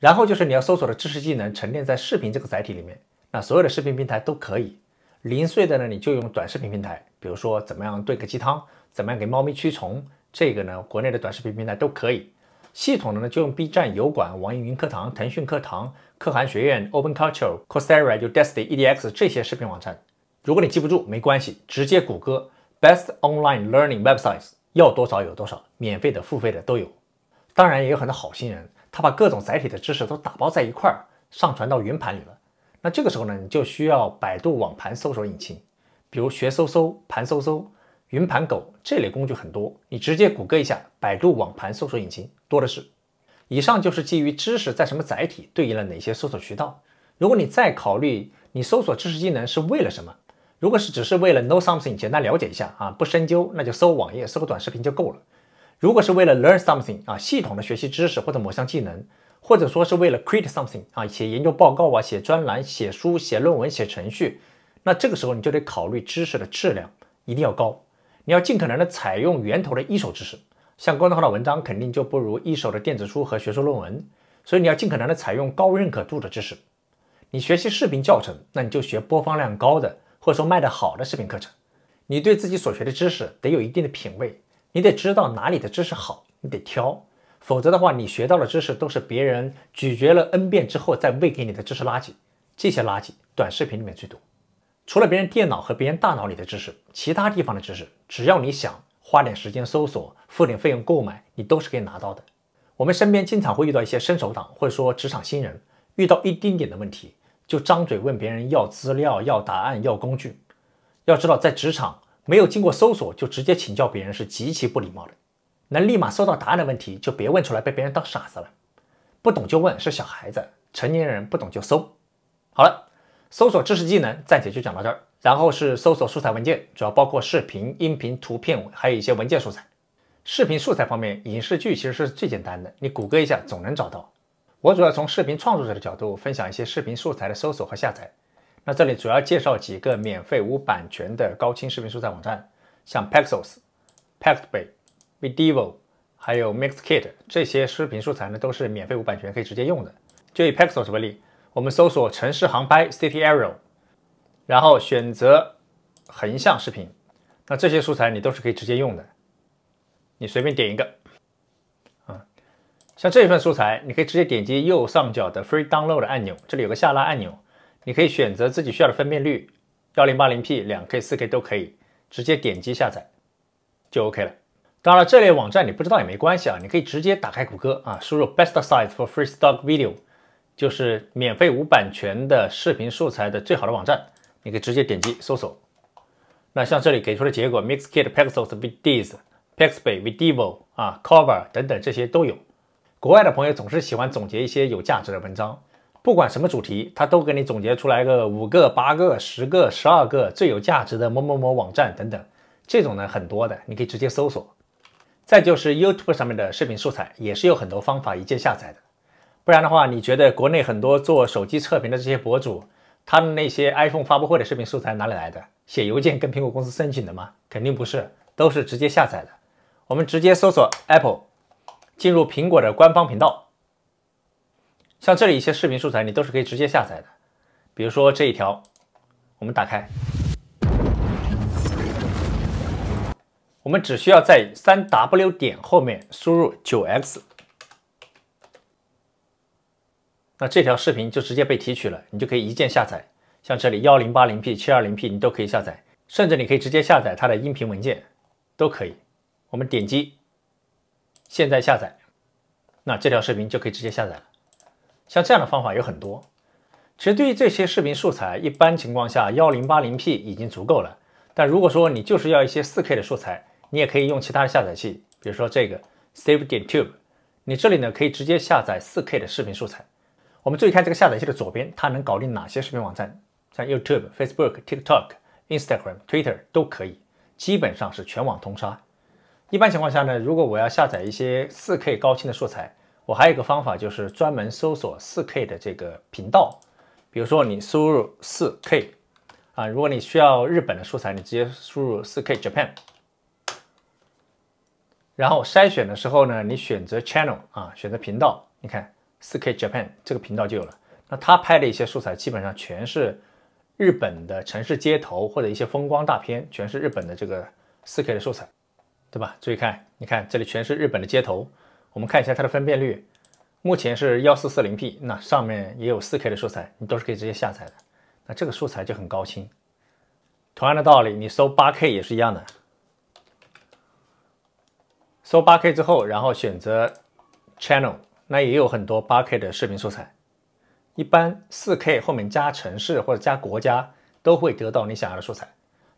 然后就是你要搜索的知识技能沉淀在视频这个载体里面，那所有的视频平台都可以。零碎的呢，你就用短视频平台，比如说怎么样炖个鸡汤，怎么样给猫咪驱虫，这个呢，国内的短视频平台都可以。系统的呢，就用 B 站、油管、网易云课堂、腾讯课堂、可汗学院、Open Culture、Coursera、Udacity、EDX 这些视频网站。如果你记不住，没关系，直接谷歌 Best Online Learning Websites，要多少有多少，免费的、付费的都有。当然也有很多好心人，他把各种载体的知识都打包在一块儿，上传到云盘里了。那这个时候呢，你就需要百度网盘搜索引擎，比如学搜搜、盘搜搜、云盘狗这类工具很多，你直接谷歌一下百度网盘搜索引擎多的是。以上就是基于知识在什么载体对应了哪些搜索渠道。如果你再考虑你搜索知识技能是为了什么，如果是只是为了 know something 简单了解一下啊，不深究，那就搜网页、搜个短视频就够了。如果是为了 learn something 啊，系统的学习知识或者某项技能，或者说是为了 create something 啊，写研究报告啊，写专栏、写书、写论文、写程序，那这个时候你就得考虑知识的质量一定要高，你要尽可能的采用源头的一手知识，像公众号的文章肯定就不如一手的电子书和学术论文，所以你要尽可能的采用高认可度的知识。你学习视频教程，那你就学播放量高的或者说卖的好的视频课程。你对自己所学的知识得有一定的品味。你得知道哪里的知识好，你得挑，否则的话，你学到的知识都是别人咀嚼了 n 遍之后再喂给你的知识垃圾。这些垃圾，短视频里面最多。除了别人电脑和别人大脑里的知识，其他地方的知识，只要你想花点时间搜索、付点费用购买，你都是可以拿到的。我们身边经常会遇到一些伸手党，或者说职场新人，遇到一丁点的问题就张嘴问别人要资料、要答案、要工具。要知道，在职场。没有经过搜索就直接请教别人是极其不礼貌的。能立马搜到答案的问题就别问出来，被别人当傻子了。不懂就问是小孩子，成年人不懂就搜。好了，搜索知识技能暂且就讲到这儿。然后是搜索素材文件，主要包括视频、音频、图片，还有一些文件素材。视频素材方面，影视剧其实是最简单的，你谷歌一下总能找到。我主要从视频创作者的角度分享一些视频素材的搜索和下载。那这里主要介绍几个免费无版权的高清视频素材网站，像 Pexels、Pactbay、Video，还有 Mixkit，这些视频素材呢都是免费无版权可以直接用的。就以 Pexels 为例，我们搜索城市航拍 City Arrow，然后选择横向视频，那这些素材你都是可以直接用的。你随便点一个，像这一份素材，你可以直接点击右上角的 Free Download 的按钮，这里有个下拉按钮。你可以选择自己需要的分辨率，幺零八零 P、两 K、四 K 都可以，直接点击下载就 OK 了。当然了，这类网站你不知道也没关系啊，你可以直接打开谷歌啊，输入 best site for free stock video，就是免费无版权的视频素材的最好的网站，你可以直接点击搜索。那像这里给出的结果，Mixkit Pixels v i d s Pixby a Video 啊、Cover 等等这些都有。国外的朋友总是喜欢总结一些有价值的文章。不管什么主题，它都给你总结出来个五个、八个、十个、十二个最有价值的某某某网站等等，这种呢很多的，你可以直接搜索。再就是 YouTube 上面的视频素材，也是有很多方法一键下载的。不然的话，你觉得国内很多做手机测评的这些博主，他们那些 iPhone 发布会的视频素材哪里来的？写邮件跟苹果公司申请的吗？肯定不是，都是直接下载的。我们直接搜索 Apple，进入苹果的官方频道。像这里一些视频素材，你都是可以直接下载的。比如说这一条，我们打开，我们只需要在三 W 点后面输入九 X，那这条视频就直接被提取了，你就可以一键下载。像这里幺零八零 P、七二零 P，你都可以下载，甚至你可以直接下载它的音频文件，都可以。我们点击现在下载，那这条视频就可以直接下载了。像这样的方法有很多。其实对于这些视频素材，一般情况下，幺零八零 P 已经足够了。但如果说你就是要一些四 K 的素材，你也可以用其他的下载器，比如说这个 SaveTube。你这里呢可以直接下载四 K 的视频素材。我们注意看这个下载器的左边，它能搞定哪些视频网站？像 YouTube、Facebook、TikTok、Instagram、Twitter 都可以，基本上是全网通杀。一般情况下呢，如果我要下载一些四 K 高清的素材。我还有一个方法，就是专门搜索 4K 的这个频道，比如说你输入 4K，啊，如果你需要日本的素材，你直接输入 4K Japan，然后筛选的时候呢，你选择 Channel 啊，选择频道，你看 4K Japan 这个频道就有了。那他拍的一些素材基本上全是日本的城市街头或者一些风光大片，全是日本的这个 4K 的素材，对吧？注意看，你看这里全是日本的街头。我们看一下它的分辨率，目前是幺四四零 P，那上面也有四 K 的素材，你都是可以直接下载的。那这个素材就很高清。同样的道理，你搜八 K 也是一样的。搜八 K 之后，然后选择 channel，那也有很多八 K 的视频素材。一般四 K 后面加城市或者加国家，都会得到你想要的素材。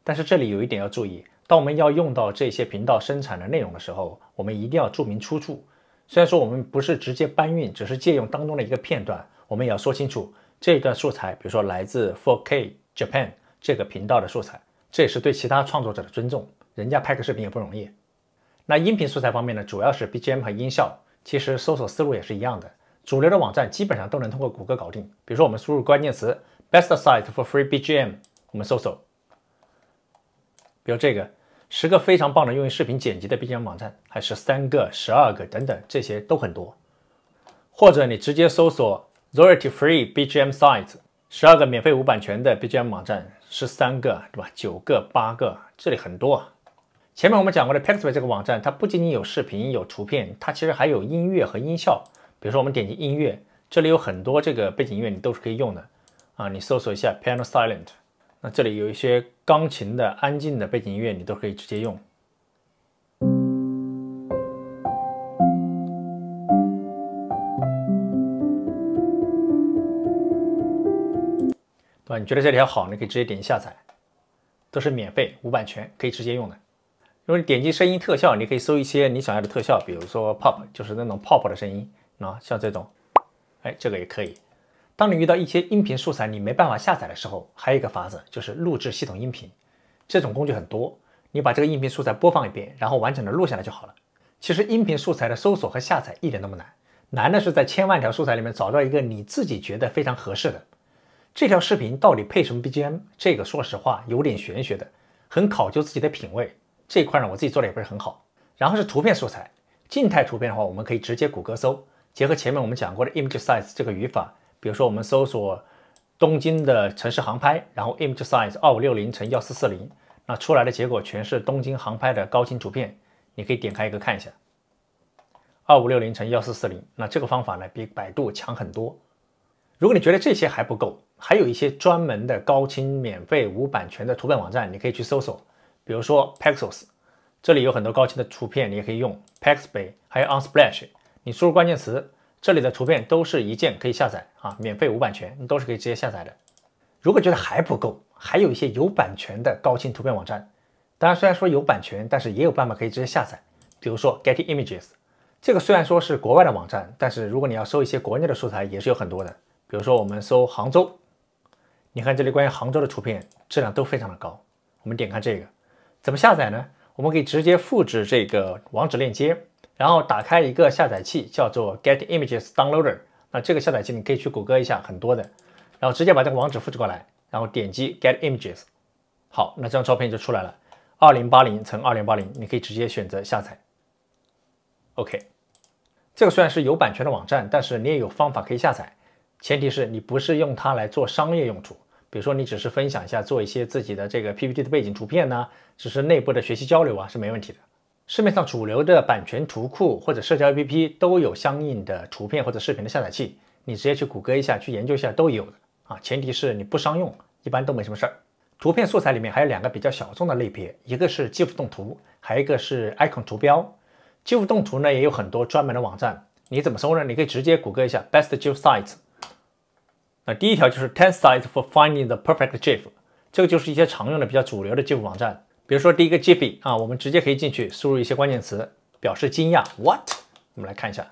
但是这里有一点要注意，当我们要用到这些频道生产的内容的时候，我们一定要注明出处。虽然说我们不是直接搬运，只是借用当中的一个片段，我们也要说清楚这段素材，比如说来自 4K Japan 这个频道的素材，这也是对其他创作者的尊重，人家拍个视频也不容易。那音频素材方面呢，主要是 BGM 和音效，其实搜索思路也是一样的，主流的网站基本上都能通过谷歌搞定。比如说我们输入关键词 “best site for free BGM”，我们搜索，比如这个。十个非常棒的用于视频剪辑的 BGM 网站，还是三个、十二个等等，这些都很多。或者你直接搜索 z o y a l t y Free BGM Sites”，十二个免费无版权的 BGM 网站，十三个，对吧？九个、八个，这里很多。前面我们讲过的 Pixabay 这个网站，它不仅仅有视频、有图片，它其实还有音乐和音效。比如说，我们点击音乐，这里有很多这个背景音乐，你都是可以用的。啊，你搜索一下 “Piano Silent”。那这里有一些钢琴的安静的背景音乐，你都可以直接用，对吧？你觉得这条好，你可以直接点击下载，都是免费无版权可以直接用的。如果你点击声音特效，你可以搜一些你想要的特效，比如说 pop，就是那种泡泡的声音，啊，像这种，哎，这个也可以。当你遇到一些音频素材你没办法下载的时候，还有一个法子就是录制系统音频。这种工具很多，你把这个音频素材播放一遍，然后完整的录下来就好了。其实音频素材的搜索和下载一点都不难，难的是在千万条素材里面找到一个你自己觉得非常合适的。这条视频到底配什么 BGM？这个说实话有点玄学的，很考究自己的品味。这块呢，我自己做的也不是很好。然后是图片素材，静态图片的话，我们可以直接谷歌搜，结合前面我们讲过的 image size 这个语法。比如说，我们搜索东京的城市航拍，然后 image size 二五六零乘幺四四零，那出来的结果全是东京航拍的高清图片。你可以点开一个看一下。二五六零乘幺四四零，那这个方法呢比百度强很多。如果你觉得这些还不够，还有一些专门的高清免费无版权的图片网站，你可以去搜索，比如说 Pexels，这里有很多高清的图片，你也可以用 p e x b a y 还有 Unsplash，你输入关键词，这里的图片都是一键可以下载。啊，免费无版权你都是可以直接下载的。如果觉得还不够，还有一些有版权的高清图片网站。当然，虽然说有版权，但是也有办法可以直接下载。比如说 Getty Images，这个虽然说是国外的网站，但是如果你要搜一些国内的素材，也是有很多的。比如说我们搜杭州，你看这里关于杭州的图片质量都非常的高。我们点开这个，怎么下载呢？我们可以直接复制这个网址链接，然后打开一个下载器，叫做 g e t Images Downloader。那这个下载器你可以去谷歌一下，很多的。然后直接把这个网址复制过来，然后点击 Get Images。好，那这张照片就出来了，二零八零乘二零八零，你可以直接选择下载。OK，这个虽然是有版权的网站，但是你也有方法可以下载，前提是你不是用它来做商业用途。比如说你只是分享一下，做一些自己的这个 PPT 的背景图片呢，只是内部的学习交流啊，是没问题的。市面上主流的版权图库或者社交 APP 都有相应的图片或者视频的下载器，你直接去谷歌一下，去研究一下，都有的啊。前提是你不商用，一般都没什么事儿。图片素材里面还有两个比较小众的类别，一个是 GIF 动图，还有一个是 icon 图标。GIF 动图呢也有很多专门的网站，你怎么搜呢？你可以直接谷歌一下 best GIF sites。那第一条就是 ten sites for finding the perfect GIF，这个就是一些常用的、比较主流的 GIF 网站。比如说第一个 Jiffy 啊，我们直接可以进去输入一些关键词，表示惊讶 What？我们来看一下，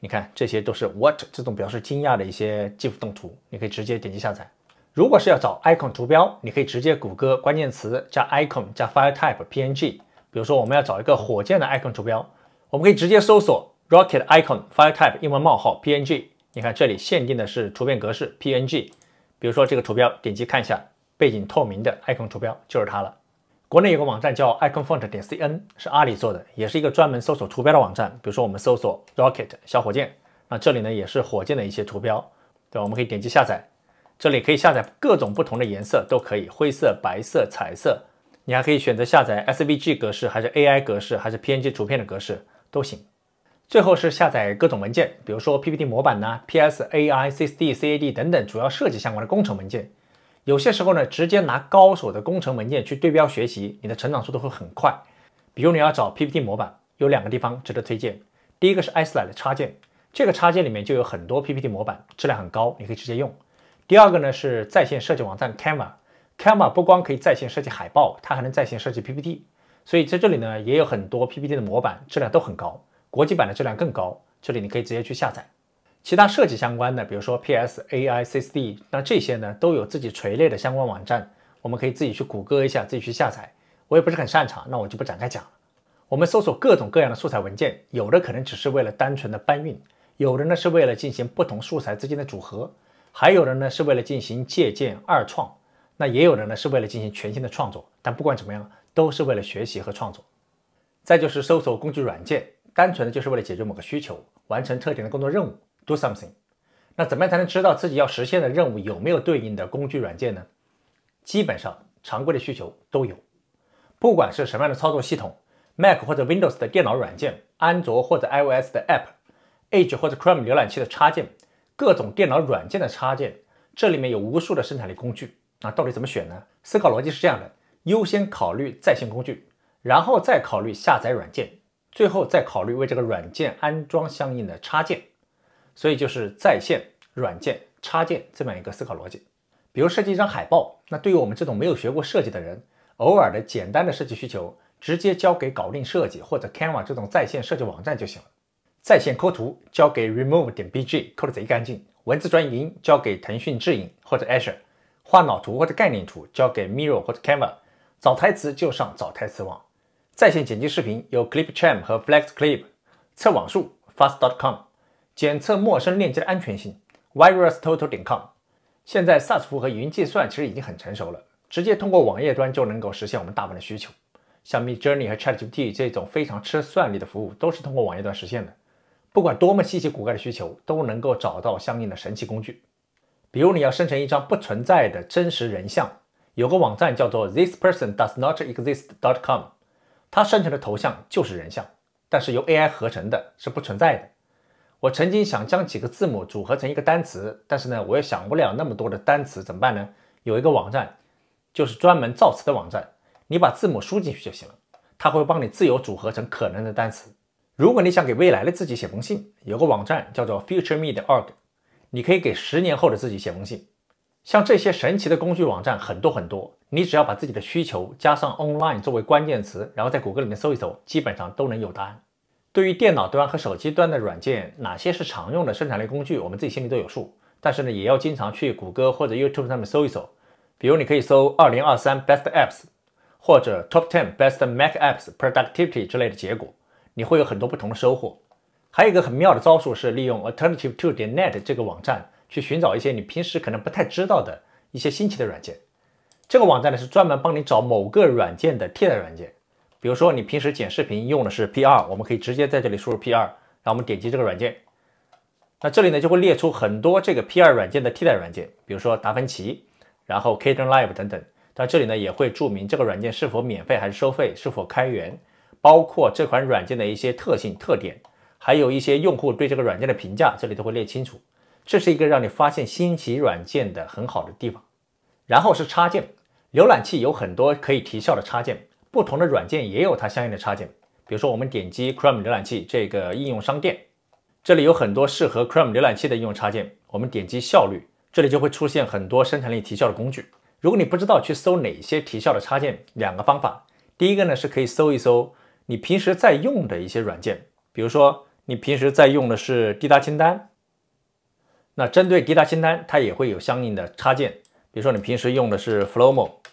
你看这些都是 What 自动表示惊讶的一些 GIF 动图，你可以直接点击下载。如果是要找 Icon 图标，你可以直接谷歌关键词加 Icon 加 File Type PNG。比如说我们要找一个火箭的 Icon 图标，我们可以直接搜索 Rocket Icon File Type 英文冒号 PNG。你看这里限定的是图片格式 PNG。比如说这个图标，点击看一下，背景透明的 Icon 图标就是它了。国内有个网站叫 iconfont. 点 cn，是阿里做的，也是一个专门搜索图标的网站。比如说我们搜索 rocket 小火箭，那这里呢也是火箭的一些图标，对吧？我们可以点击下载，这里可以下载各种不同的颜色都可以，灰色、白色、彩色，你还可以选择下载 SVG 格式，还是 AI 格式，还是 PNG 图片的格式都行。最后是下载各种文件，比如说 PPT 模板呐 p s AI、CSD、CAD 等等主要设计相关的工程文件。有些时候呢，直接拿高手的工程文件去对标学习，你的成长速度会很快。比如你要找 PPT 模板，有两个地方值得推荐。第一个是 i s l a 的插件，这个插件里面就有很多 PPT 模板，质量很高，你可以直接用。第二个呢是在线设计网站 Canva，Canva 不光可以在线设计海报，它还能在线设计 PPT，所以在这里呢也有很多 PPT 的模板，质量都很高，国际版的质量更高，这里你可以直接去下载。其他设计相关的，比如说 P S、A I、C C D，那这些呢都有自己垂类的相关网站，我们可以自己去谷歌一下，自己去下载。我也不是很擅长，那我就不展开讲了。我们搜索各种各样的素材文件，有的可能只是为了单纯的搬运，有的呢是为了进行不同素材之间的组合，还有的呢是为了进行借鉴二创，那也有的呢是为了进行全新的创作。但不管怎么样，都是为了学习和创作。再就是搜索工具软件，单纯的就是为了解决某个需求，完成特定的工作任务。Do something，那怎么样才能知道自己要实现的任务有没有对应的工具软件呢？基本上常规的需求都有，不管是什么样的操作系统，Mac 或者 Windows 的电脑软件，安卓或者 iOS 的 App，Edge 或者 Chrome 浏览器的插件，各种电脑软件的插件，这里面有无数的生产力工具。那到底怎么选呢？思考逻辑是这样的：优先考虑在线工具，然后再考虑下载软件，最后再考虑为这个软件安装相应的插件。所以就是在线软件插件，这么一个思考逻辑。比如设计一张海报，那对于我们这种没有学过设计的人，偶尔的简单的设计需求，直接交给搞定设计或者 Canva 这种在线设计网站就行了。在线抠图交给 Remove 点 B G，抠的贼干净。文字转语音交给腾讯智影或者 Azure。画脑图或者概念图交给 Miro 或者 Canva。找台词就上找台词网。在线剪辑视频有 Clipchamp 和 Flex Clip。测网速 Fast.com。检测陌生链接的安全性。virustotal.com。现在，萨斯务和云计算其实已经很成熟了，直接通过网页端就能够实现我们大部分的需求。像 Mid Journey 和 ChatGPT 这种非常吃算力的服务，都是通过网页端实现的。不管多么稀奇古怪的需求，都能够找到相应的神奇工具。比如，你要生成一张不存在的真实人像，有个网站叫做 thispersondoesnotexist.com，t d o 它生成的头像就是人像，但是由 AI 合成的，是不存在的。我曾经想将几个字母组合成一个单词，但是呢，我也想不了那么多的单词，怎么办呢？有一个网站，就是专门造词的网站，你把字母输进去就行了，它会帮你自由组合成可能的单词。如果你想给未来的自己写封信，有个网站叫做 Future Me 的 org，你可以给十年后的自己写封信。像这些神奇的工具网站很多很多，你只要把自己的需求加上 online 作为关键词，然后在谷歌里面搜一搜，基本上都能有答案。对于电脑端和手机端的软件，哪些是常用的生产力工具，我们自己心里都有数。但是呢，也要经常去谷歌或者 YouTube 上面搜一搜。比如，你可以搜“二零二三 Best Apps” 或者 “Top Ten Best Mac Apps Productivity” 之类的结果，你会有很多不同的收获。还有一个很妙的招数是利用 Alternative2 点 net 这个网站去寻找一些你平时可能不太知道的一些新奇的软件。这个网站呢，是专门帮你找某个软件的替代软件。比如说，你平时剪视频用的是 P2，我们可以直接在这里输入 P2，然后我们点击这个软件，那这里呢就会列出很多这个 P2 软件的替代软件，比如说达芬奇，然后 Kdenlive 等等。那这里呢也会注明这个软件是否免费还是收费，是否开源，包括这款软件的一些特性、特点，还有一些用户对这个软件的评价，这里都会列清楚。这是一个让你发现新奇软件的很好的地方。然后是插件，浏览器有很多可以提效的插件。不同的软件也有它相应的插件，比如说我们点击 Chrome 浏览器这个应用商店，这里有很多适合 Chrome 浏览器的应用插件。我们点击效率，这里就会出现很多生产力提效的工具。如果你不知道去搜哪些提效的插件，两个方法，第一个呢是可以搜一搜你平时在用的一些软件，比如说你平时在用的是滴答清单，那针对滴答清单它也会有相应的插件，比如说你平时用的是 Flowmo。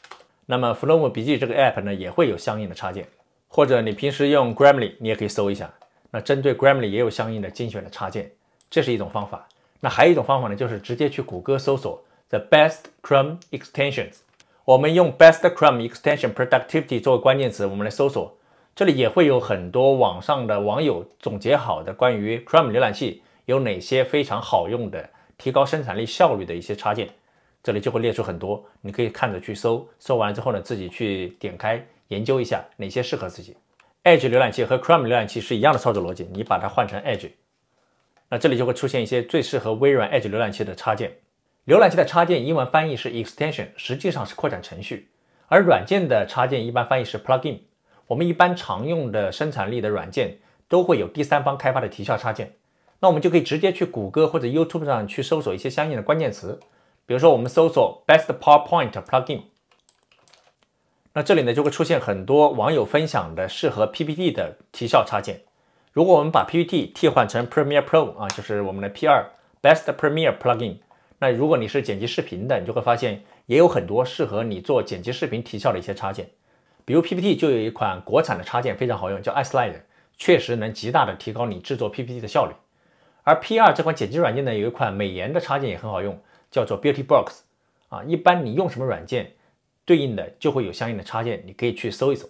那么 f l o w m e 笔记这个 app 呢也会有相应的插件，或者你平时用 Grammarly，你也可以搜一下。那针对 Grammarly 也有相应的精选的插件，这是一种方法。那还有一种方法呢，就是直接去谷歌搜索 the best Chrome extensions。我们用 best Chrome extension productivity 作为关键词，我们来搜索，这里也会有很多网上的网友总结好的关于 Chrome 浏览器有哪些非常好用的、提高生产力效率的一些插件。这里就会列出很多，你可以看着去搜，搜完之后呢，自己去点开研究一下哪些适合自己。Edge 浏览器和 Chrome 浏览器是一样的操作逻辑，你把它换成 Edge，那这里就会出现一些最适合微软 Edge 浏览器的插件。浏览器的插件英文翻译是 extension，实际上是扩展程序，而软件的插件一般翻译是 plugin。我们一般常用的生产力的软件都会有第三方开发的提效插件，那我们就可以直接去谷歌或者 YouTube 上去搜索一些相应的关键词。比如说，我们搜索 best PowerPoint plugin，那这里呢就会出现很多网友分享的适合 PPT 的提效插件。如果我们把 PPT 替换成 Premiere Pro 啊，就是我们的 P2 best Premiere plugin，那如果你是剪辑视频的，你就会发现也有很多适合你做剪辑视频提效的一些插件。比如 PPT 就有一款国产的插件非常好用，叫 c Slide，确实能极大的提高你制作 PPT 的效率。而 P2 这款剪辑软件呢，有一款美颜的插件也很好用。叫做 Beauty Box，啊，一般你用什么软件，对应的就会有相应的插件，你可以去搜一搜。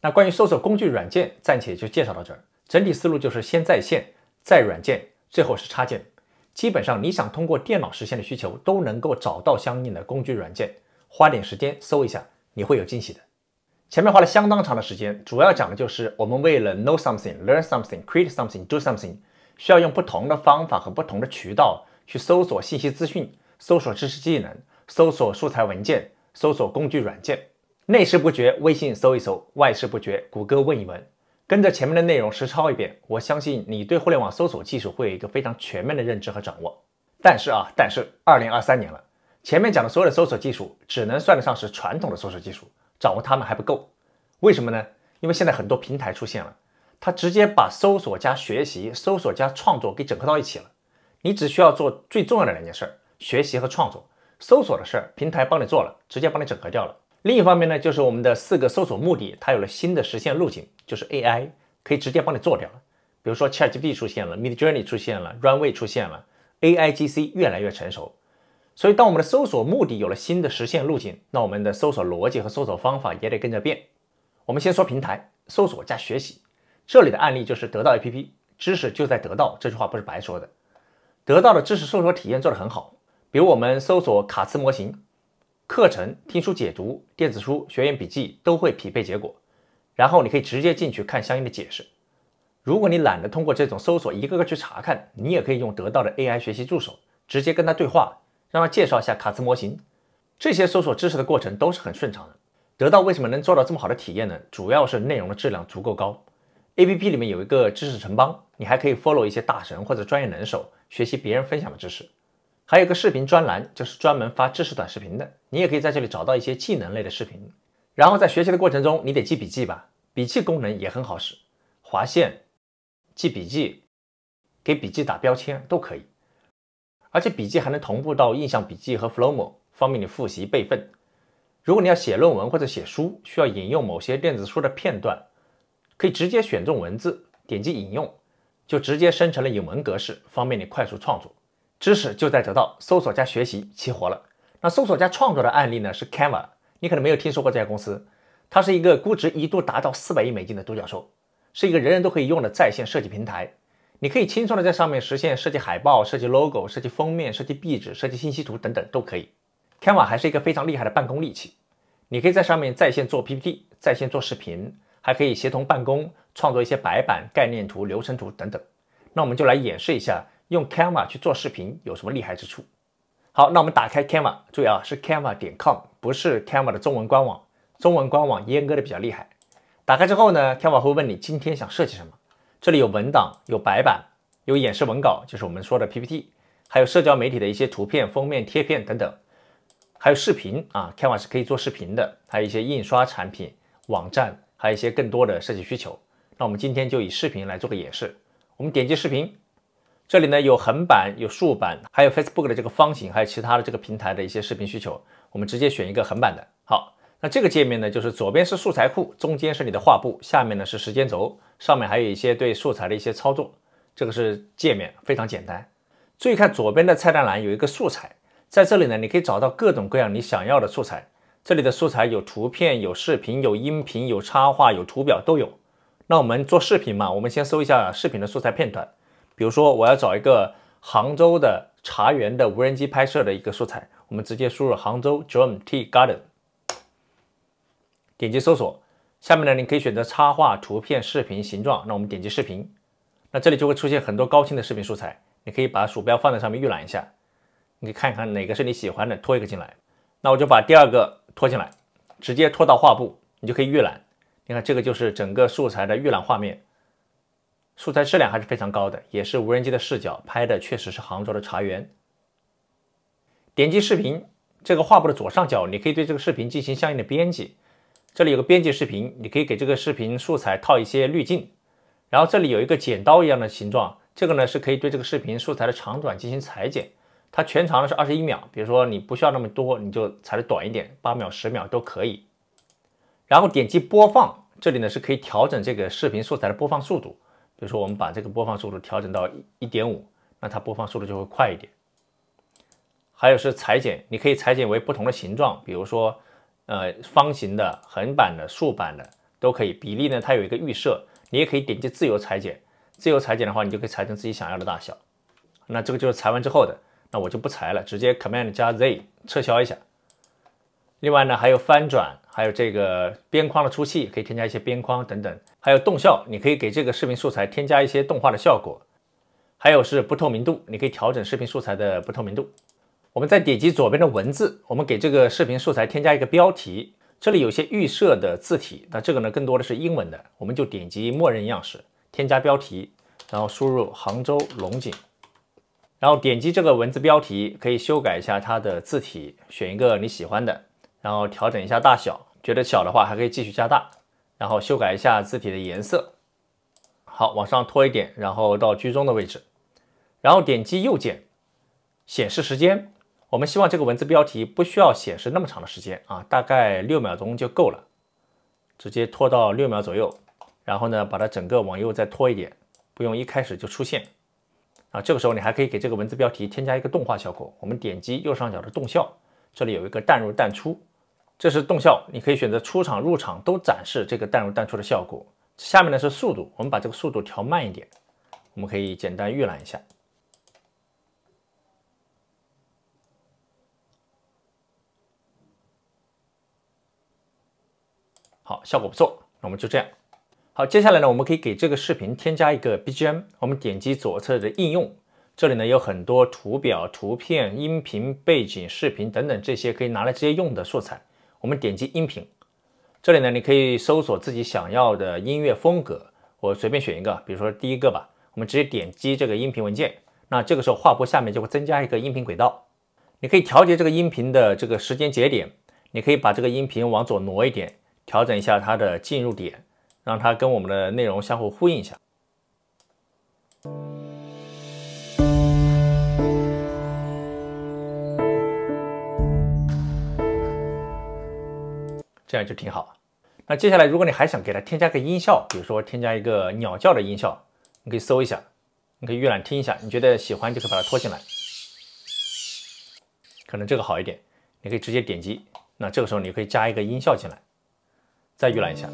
那关于搜索工具软件，暂且就介绍到这儿。整体思路就是先在线，再软件，最后是插件。基本上你想通过电脑实现的需求，都能够找到相应的工具软件，花点时间搜一下，你会有惊喜的。前面花了相当长的时间，主要讲的就是我们为了 Know something, Learn something, Create something, Do something，需要用不同的方法和不同的渠道去搜索信息资讯。搜索知识技能，搜索素材文件，搜索工具软件，内事不绝，微信搜一搜，外事不绝，谷歌问一问。跟着前面的内容实操一遍，我相信你对互联网搜索技术会有一个非常全面的认知和掌握。但是啊，但是二零二三年了，前面讲的所有的搜索技术只能算得上是传统的搜索技术，掌握它们还不够。为什么呢？因为现在很多平台出现了，它直接把搜索加学习、搜索加创作给整合到一起了。你只需要做最重要的两件事儿。学习和创作搜索的事儿，平台帮你做了，直接帮你整合掉了。另一方面呢，就是我们的四个搜索目的，它有了新的实现路径，就是 AI 可以直接帮你做掉了。比如说 ChatGPT 出现了，Mid Journey 出现了，Runway 出现了，AIGC 越来越成熟。所以，当我们的搜索目的有了新的实现路径，那我们的搜索逻辑和搜索方法也得跟着变。我们先说平台搜索加学习，这里的案例就是得到 APP，知识就在得到这句话不是白说的，得到的知识搜索体验做得很好。比如我们搜索卡词模型、课程、听书解读、电子书、学员笔记都会匹配结果，然后你可以直接进去看相应的解释。如果你懒得通过这种搜索一个个去查看，你也可以用得到的 AI 学习助手直接跟他对话，让他介绍一下卡词模型。这些搜索知识的过程都是很顺畅的。得到为什么能做到这么好的体验呢？主要是内容的质量足够高。APP 里面有一个知识城邦，你还可以 follow 一些大神或者专业能手，学习别人分享的知识。还有个视频专栏，就是专门发知识短视频的。你也可以在这里找到一些技能类的视频。然后在学习的过程中，你得记笔记吧？笔记功能也很好使，划线、记笔记、给笔记打标签都可以。而且笔记还能同步到印象笔记和 Flomo，方便你复习备份。如果你要写论文或者写书，需要引用某些电子书的片段，可以直接选中文字，点击引用，就直接生成了引文格式，方便你快速创作。知识就在得到搜索加学习齐活了。那搜索加创作的案例呢？是 Canva，你可能没有听说过这家公司，它是一个估值一度达到四百亿美金的独角兽，是一个人人都可以用的在线设计平台。你可以轻松的在上面实现设计海报、设计 logo、设计封面、设计壁纸、设计信息图等等都可以。Canva 还是一个非常厉害的办公利器，你可以在上面在线做 PPT、在线做视频，还可以协同办公、创作一些白板、概念图、流程图等等。那我们就来演示一下。用 Canva 去做视频有什么厉害之处？好，那我们打开 Canva，注意啊，是 Canva 点 com，不是 Canva 的中文官网，中文官网阉割的比较厉害。打开之后呢，Canva 会问你今天想设计什么？这里有文档、有白板、有演示文稿，就是我们说的 PPT，还有社交媒体的一些图片、封面、贴片等等，还有视频啊，Canva 是可以做视频的，还有一些印刷产品、网站，还有一些更多的设计需求。那我们今天就以视频来做个演示，我们点击视频。这里呢有横版、有竖版，还有 Facebook 的这个方形，还有其他的这个平台的一些视频需求，我们直接选一个横版的。好，那这个界面呢，就是左边是素材库，中间是你的画布，下面呢是时间轴，上面还有一些对素材的一些操作。这个是界面，非常简单。注意看左边的菜单栏有一个素材，在这里呢，你可以找到各种各样你想要的素材。这里的素材有图片，有视频，有音频，有插画，有图表都有。那我们做视频嘛，我们先搜一下视频的素材片段。比如说，我要找一个杭州的茶园的无人机拍摄的一个素材，我们直接输入“杭州 Dream Tea Garden”，点击搜索。下面呢，你可以选择插画、图片、视频、形状。那我们点击视频，那这里就会出现很多高清的视频素材。你可以把鼠标放在上面预览一下，你可以看看哪个是你喜欢的，拖一个进来。那我就把第二个拖进来，直接拖到画布，你就可以预览。你看这个就是整个素材的预览画面。素材质量还是非常高的，也是无人机的视角拍的，确实是杭州的茶园。点击视频这个画布的左上角，你可以对这个视频进行相应的编辑。这里有个编辑视频，你可以给这个视频素材套一些滤镜。然后这里有一个剪刀一样的形状，这个呢是可以对这个视频素材的长短进行裁剪。它全长呢是二十一秒，比如说你不需要那么多，你就裁的短一点，八秒、十秒都可以。然后点击播放，这里呢是可以调整这个视频素材的播放速度。比如说，我们把这个播放速度调整到一一点五，那它播放速度就会快一点。还有是裁剪，你可以裁剪为不同的形状，比如说，呃，方形的、横版的、竖版的都可以。比例呢，它有一个预设，你也可以点击自由裁剪。自由裁剪的话，你就可以裁成自己想要的大小。那这个就是裁完之后的。那我就不裁了，直接 Command 加 Z 撤销一下。另外呢，还有翻转。还有这个边框的粗细，可以添加一些边框等等。还有动效，你可以给这个视频素材添加一些动画的效果。还有是不透明度，你可以调整视频素材的不透明度。我们再点击左边的文字，我们给这个视频素材添加一个标题。这里有些预设的字体，那这个呢更多的是英文的，我们就点击默认样式，添加标题，然后输入“杭州龙井”，然后点击这个文字标题，可以修改一下它的字体，选一个你喜欢的，然后调整一下大小。觉得小的话，还可以继续加大，然后修改一下字体的颜色。好，往上拖一点，然后到居中的位置，然后点击右键，显示时间。我们希望这个文字标题不需要显示那么长的时间啊，大概六秒钟就够了。直接拖到六秒左右，然后呢，把它整个往右再拖一点，不用一开始就出现。啊，这个时候你还可以给这个文字标题添加一个动画效果。我们点击右上角的动效，这里有一个淡入淡出。这是动效，你可以选择出场、入场都展示这个淡入淡出的效果。下面呢是速度，我们把这个速度调慢一点。我们可以简单预览一下，好，效果不错。那我们就这样。好，接下来呢，我们可以给这个视频添加一个 BGM。我们点击左侧的应用，这里呢有很多图表、图片、音频、背景、视频等等这些可以拿来直接用的素材。我们点击音频，这里呢，你可以搜索自己想要的音乐风格。我随便选一个，比如说第一个吧。我们直接点击这个音频文件，那这个时候画布下面就会增加一个音频轨道。你可以调节这个音频的这个时间节点，你可以把这个音频往左挪一点，调整一下它的进入点，让它跟我们的内容相互呼应一下。这样就挺好。那接下来，如果你还想给它添加个音效，比如说添加一个鸟叫的音效，你可以搜一下，你可以预览听一下，你觉得喜欢就可以把它拖进来。可能这个好一点，你可以直接点击。那这个时候你可以加一个音效进来，再预览一下。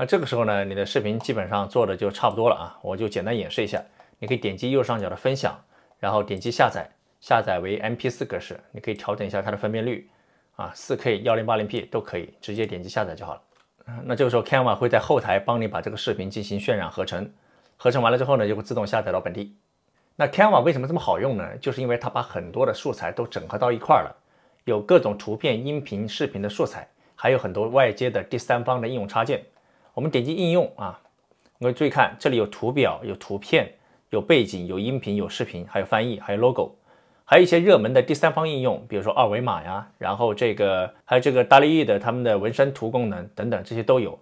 那这个时候呢，你的视频基本上做的就差不多了啊！我就简单演示一下，你可以点击右上角的分享，然后点击下载，下载为 MP 四格式。你可以调整一下它的分辨率，啊，四 K 幺零八零 P 都可以，直接点击下载就好了。那这个时候 k a n m a 会在后台帮你把这个视频进行渲染合成，合成完了之后呢，就会自动下载到本地。那 k a n m a 为什么这么好用呢？就是因为它把很多的素材都整合到一块了，有各种图片、音频、视频的素材，还有很多外接的第三方的应用插件。我们点击应用啊，我们注意看，这里有图表、有图片、有背景、有音频、有视频，还有翻译，还有 logo，还有一些热门的第三方应用，比如说二维码呀，然后这个还有这个达利域的他们的纹身图功能等等，这些都有。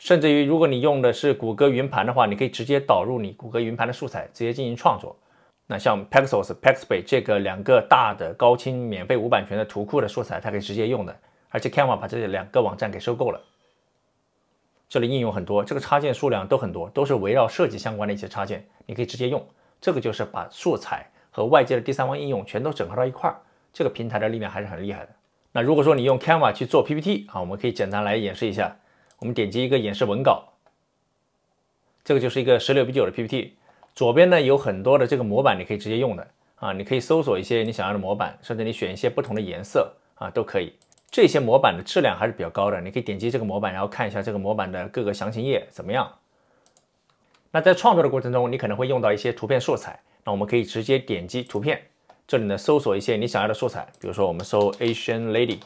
甚至于，如果你用的是谷歌云盘的话，你可以直接导入你谷歌云盘的素材，直接进行创作。那像 Pexels、Pixabay 这个两个大的高清、免费、无版权的图库的素材，它可以直接用的。而且 Canva 把这两个网站给收购了。这里应用很多，这个插件数量都很多，都是围绕设计相关的一些插件，你可以直接用。这个就是把素材和外界的第三方应用全都整合到一块儿，这个平台的力量还是很厉害的。那如果说你用 Canva 去做 PPT 啊，我们可以简单来演示一下。我们点击一个演示文稿，这个就是一个十六比九的 PPT，左边呢有很多的这个模板，你可以直接用的啊，你可以搜索一些你想要的模板，甚至你选一些不同的颜色啊，都可以。这些模板的质量还是比较高的，你可以点击这个模板，然后看一下这个模板的各个详情页怎么样。那在创作的过程中，你可能会用到一些图片素材，那我们可以直接点击图片，这里呢搜索一些你想要的素材，比如说我们搜 Asian Lady，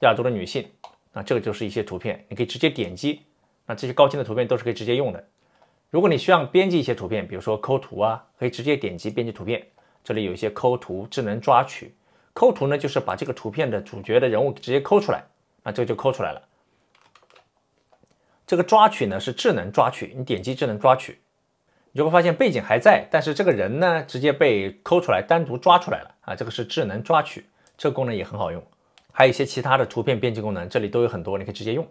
亚洲的女性，那这个就是一些图片，你可以直接点击，那这些高清的图片都是可以直接用的。如果你需要编辑一些图片，比如说抠图啊，可以直接点击编辑图片，这里有一些抠图、智能抓取。抠图呢，就是把这个图片的主角的人物直接抠出来，啊，这个就抠出来了。这个抓取呢是智能抓取，你点击智能抓取，你就会发现背景还在，但是这个人呢直接被抠出来，单独抓出来了，啊，这个是智能抓取，这个功能也很好用。还有一些其他的图片编辑功能，这里都有很多，你可以直接用。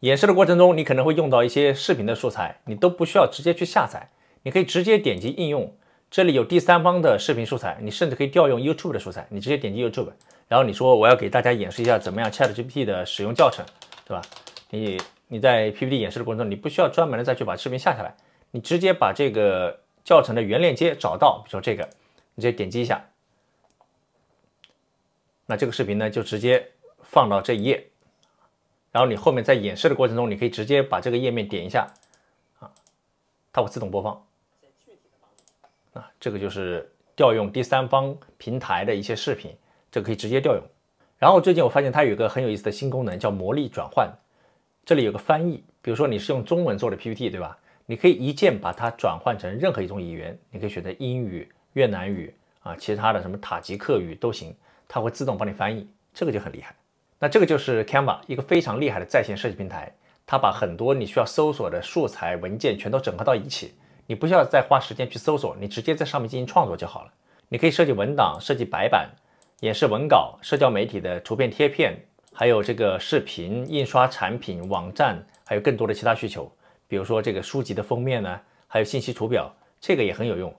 演示的过程中，你可能会用到一些视频的素材，你都不需要直接去下载，你可以直接点击应用。这里有第三方的视频素材，你甚至可以调用 YouTube 的素材，你直接点击 YouTube，然后你说我要给大家演示一下怎么样 ChatGPT 的使用教程，对吧？你你在 PPT 演示的过程中，你不需要专门的再去把视频下下来，你直接把这个教程的原链接找到，比如说这个，你直接点击一下，那这个视频呢就直接放到这一页，然后你后面在演示的过程中，你可以直接把这个页面点一下啊，它会自动播放。啊，这个就是调用第三方平台的一些视频，这可以直接调用。然后最近我发现它有一个很有意思的新功能，叫魔力转换。这里有个翻译，比如说你是用中文做的 PPT，对吧？你可以一键把它转换成任何一种语言，你可以选择英语、越南语啊，其他的什么塔吉克语都行，它会自动帮你翻译，这个就很厉害。那这个就是 Canva 一个非常厉害的在线设计平台，它把很多你需要搜索的素材文件全都整合到一起。你不需要再花时间去搜索，你直接在上面进行创作就好了。你可以设计文档、设计白板、演示文稿、社交媒体的图片贴片，还有这个视频、印刷产品、网站，还有更多的其他需求。比如说这个书籍的封面呢，还有信息图表，这个也很有用。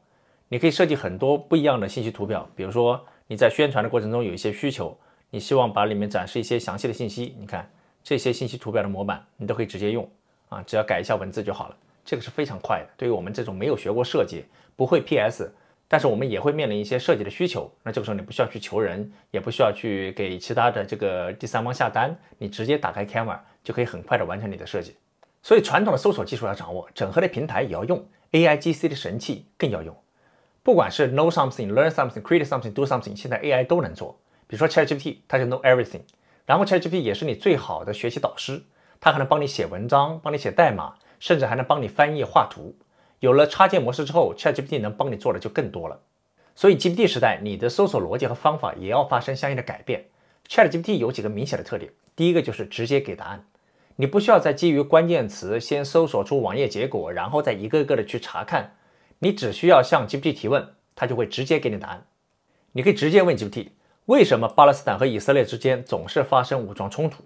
你可以设计很多不一样的信息图表。比如说你在宣传的过程中有一些需求，你希望把里面展示一些详细的信息，你看这些信息图表的模板，你都可以直接用啊，只要改一下文字就好了。这个是非常快的。对于我们这种没有学过设计、不会 PS，但是我们也会面临一些设计的需求，那这个时候你不需要去求人，也不需要去给其他的这个第三方下单，你直接打开 Canva 就可以很快的完成你的设计。所以传统的搜索技术要掌握，整合的平台也要用，AI G C 的神器更要用。不管是 Know something、Learn something、Create something、Do something，现在 AI 都能做。比如说 Chat GPT，它就 Know everything，然后 Chat GPT 也是你最好的学习导师，它可能帮你写文章、帮你写代码。甚至还能帮你翻译、画图。有了插件模式之后，ChatGPT 能帮你做的就更多了。所以，GPT 时代，你的搜索逻辑和方法也要发生相应的改变。ChatGPT 有几个明显的特点，第一个就是直接给答案，你不需要再基于关键词先搜索出网页结果，然后再一个个的去查看，你只需要向 GPT 提问，它就会直接给你答案。你可以直接问 GPT：为什么巴勒斯坦和以色列之间总是发生武装冲突？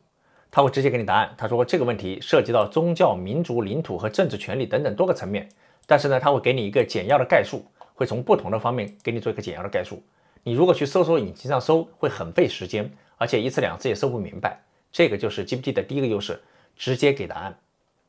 他会直接给你答案。他说这个问题涉及到宗教、民族、领土和政治权利等等多个层面，但是呢，他会给你一个简要的概述，会从不同的方面给你做一个简要的概述。你如果去搜索引擎上搜，会很费时间，而且一次两次也搜不明白。这个就是 GPT 的第一个优势，直接给答案。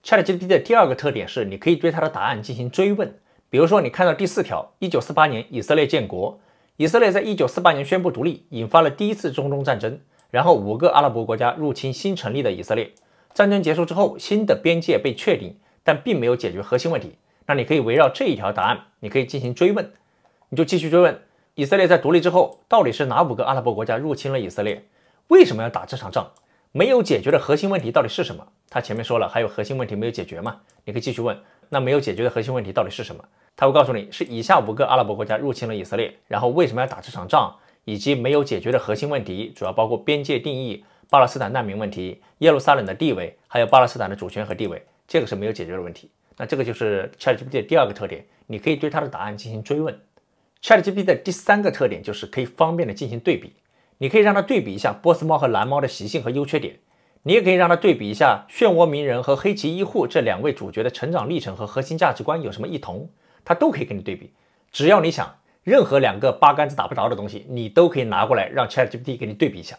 ChatGPT 的第二个特点是，你可以对它的答案进行追问。比如说，你看到第四条，一九四八年以色列建国，以色列在一九四八年宣布独立，引发了第一次中东战争。然后五个阿拉伯国家入侵新成立的以色列，战争结束之后，新的边界被确定，但并没有解决核心问题。那你可以围绕这一条答案，你可以进行追问，你就继续追问：以色列在独立之后，到底是哪五个阿拉伯国家入侵了以色列？为什么要打这场仗？没有解决的核心问题到底是什么？他前面说了，还有核心问题没有解决嘛？你可以继续问，那没有解决的核心问题到底是什么？他会告诉你是以下五个阿拉伯国家入侵了以色列，然后为什么要打这场仗？以及没有解决的核心问题，主要包括边界定义、巴勒斯坦难民问题、耶路撒冷的地位，还有巴勒斯坦的主权和地位，这个是没有解决的问题。那这个就是 ChatGPT 的第二个特点，你可以对它的答案进行追问。ChatGPT 的第三个特点就是可以方便的进行对比，你可以让它对比一下波斯猫和蓝猫的习性和优缺点，你也可以让它对比一下漩涡鸣人和黑崎一护这两位主角的成长历程和核心价值观有什么异同，它都可以跟你对比，只要你想。任何两个八竿子打不着的东西，你都可以拿过来让 ChatGPT 给你对比一下。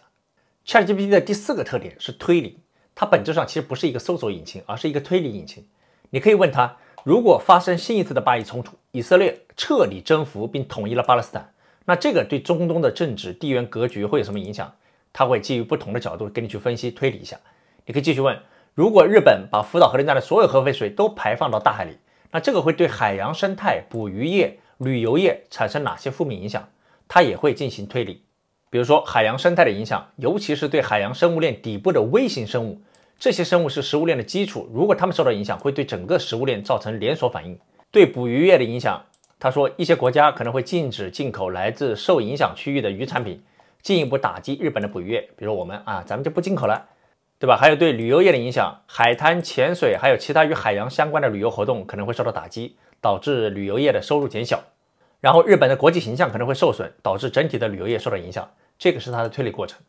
ChatGPT 的第四个特点是推理，它本质上其实不是一个搜索引擎，而是一个推理引擎。你可以问他，如果发生新一次的巴以冲突，以色列彻底征服并统一了巴勒斯坦，那这个对中东的政治地缘格局会有什么影响？他会基于不同的角度给你去分析推理一下。你可以继续问，如果日本把福岛核电站的所有核废水都排放到大海里，那这个会对海洋生态、捕鱼业？旅游业产生哪些负面影响？他也会进行推理，比如说海洋生态的影响，尤其是对海洋生物链底部的微型生物，这些生物是食物链的基础，如果它们受到影响，会对整个食物链造成连锁反应。对捕鱼业的影响，他说一些国家可能会禁止进口来自受影响区域的鱼产品，进一步打击日本的捕鱼业，比如我们啊，咱们就不进口了，对吧？还有对旅游业的影响，海滩潜水还有其他与海洋相关的旅游活动可能会受到打击。导致旅游业的收入减小，然后日本的国际形象可能会受损，导致整体的旅游业受到影响。这个是它的推理过程。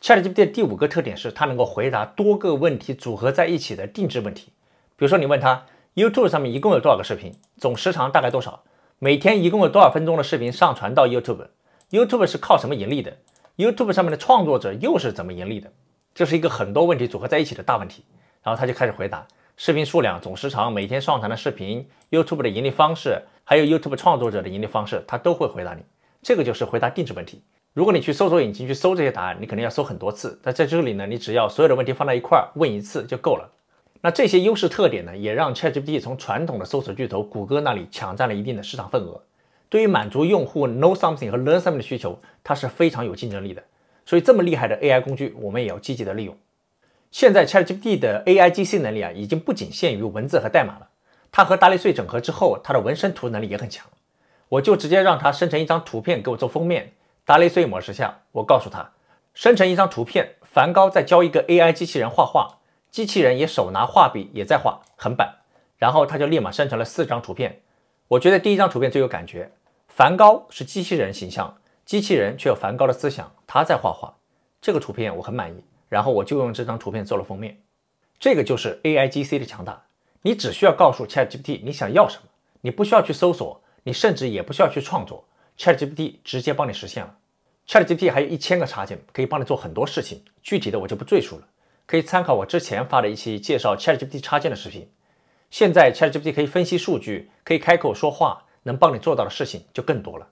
ChatGPT 的第五个特点是它能够回答多个问题组合在一起的定制问题。比如说你问他 YouTube 上面一共有多少个视频，总时长大概多少，每天一共有多少分钟的视频上传到 YouTube，YouTube 是靠什么盈利的，YouTube 上面的创作者又是怎么盈利的？这是一个很多问题组合在一起的大问题。然后他就开始回答。视频数量、总时长、每天上传的视频、YouTube 的盈利方式，还有 YouTube 创作者的盈利方式，他都会回答你。这个就是回答定制问题。如果你去搜索引擎去搜这些答案，你肯定要搜很多次。那在这里呢，你只要所有的问题放在一块儿问一次就够了。那这些优势特点呢，也让 ChatGPT 从传统的搜索巨头谷歌那里抢占了一定的市场份额。对于满足用户 Know something 和 Learn something 的需求，它是非常有竞争力的。所以这么厉害的 AI 工具，我们也要积极的利用。现在 ChatGPT 的 AI G C 能力啊，已经不仅限于文字和代码了。它和达利碎整合之后，它的纹身图能力也很强。我就直接让它生成一张图片给我做封面。达利碎模式下，我告诉他生成一张图片，梵高在教一个 AI 机器人画画，机器人也手拿画笔也在画横版。然后它就立马生成了四张图片。我觉得第一张图片最有感觉，梵高是机器人形象，机器人却有梵高的思想，他在画画。这个图片我很满意。然后我就用这张图片做了封面，这个就是 A I G C 的强大。你只需要告诉 Chat G P T 你想要什么，你不需要去搜索，你甚至也不需要去创作，Chat G P T 直接帮你实现了。Chat G P T 还有一千个插件，可以帮你做很多事情，具体的我就不赘述了，可以参考我之前发的一期介绍 Chat G P T 插件的视频。现在 Chat G P T 可以分析数据，可以开口说话，能帮你做到的事情就更多了。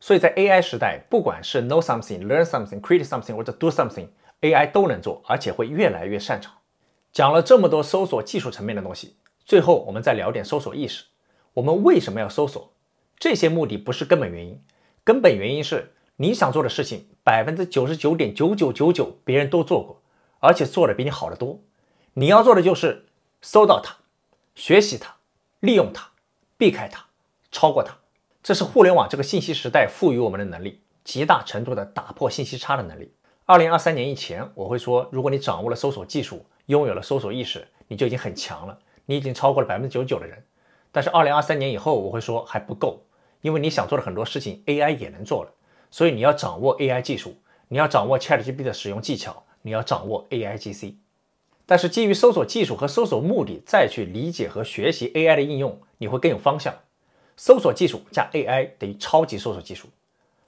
所以在 A I 时代，不管是 know something、learn something、create something 或者 do something。AI 都能做，而且会越来越擅长。讲了这么多搜索技术层面的东西，最后我们再聊点搜索意识。我们为什么要搜索？这些目的不是根本原因，根本原因是你想做的事情，百分之九十九点九九九九别人都做过，而且做的比你好的多。你要做的就是搜到它，学习它，利用它，避开它，超过它。这是互联网这个信息时代赋予我们的能力，极大程度的打破信息差的能力。二零二三年以前，我会说，如果你掌握了搜索技术，拥有了搜索意识，你就已经很强了，你已经超过了百分之九十九的人。但是二零二三年以后，我会说还不够，因为你想做的很多事情 AI 也能做了，所以你要掌握 AI 技术，你要掌握 ChatGPT 的使用技巧，你要掌握 AIGC。但是基于搜索技术和搜索目的再去理解和学习 AI 的应用，你会更有方向。搜索技术加 AI 等于超级搜索技术。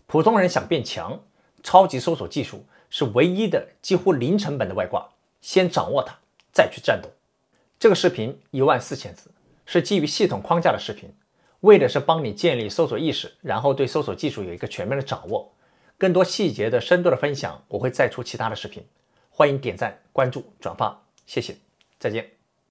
普通人想变强，超级搜索技术。是唯一的几乎零成本的外挂，先掌握它，再去战斗。这个视频一万四千字，是基于系统框架的视频，为的是帮你建立搜索意识，然后对搜索技术有一个全面的掌握。更多细节的深度的分享，我会再出其他的视频。欢迎点赞、关注、转发，谢谢，再见。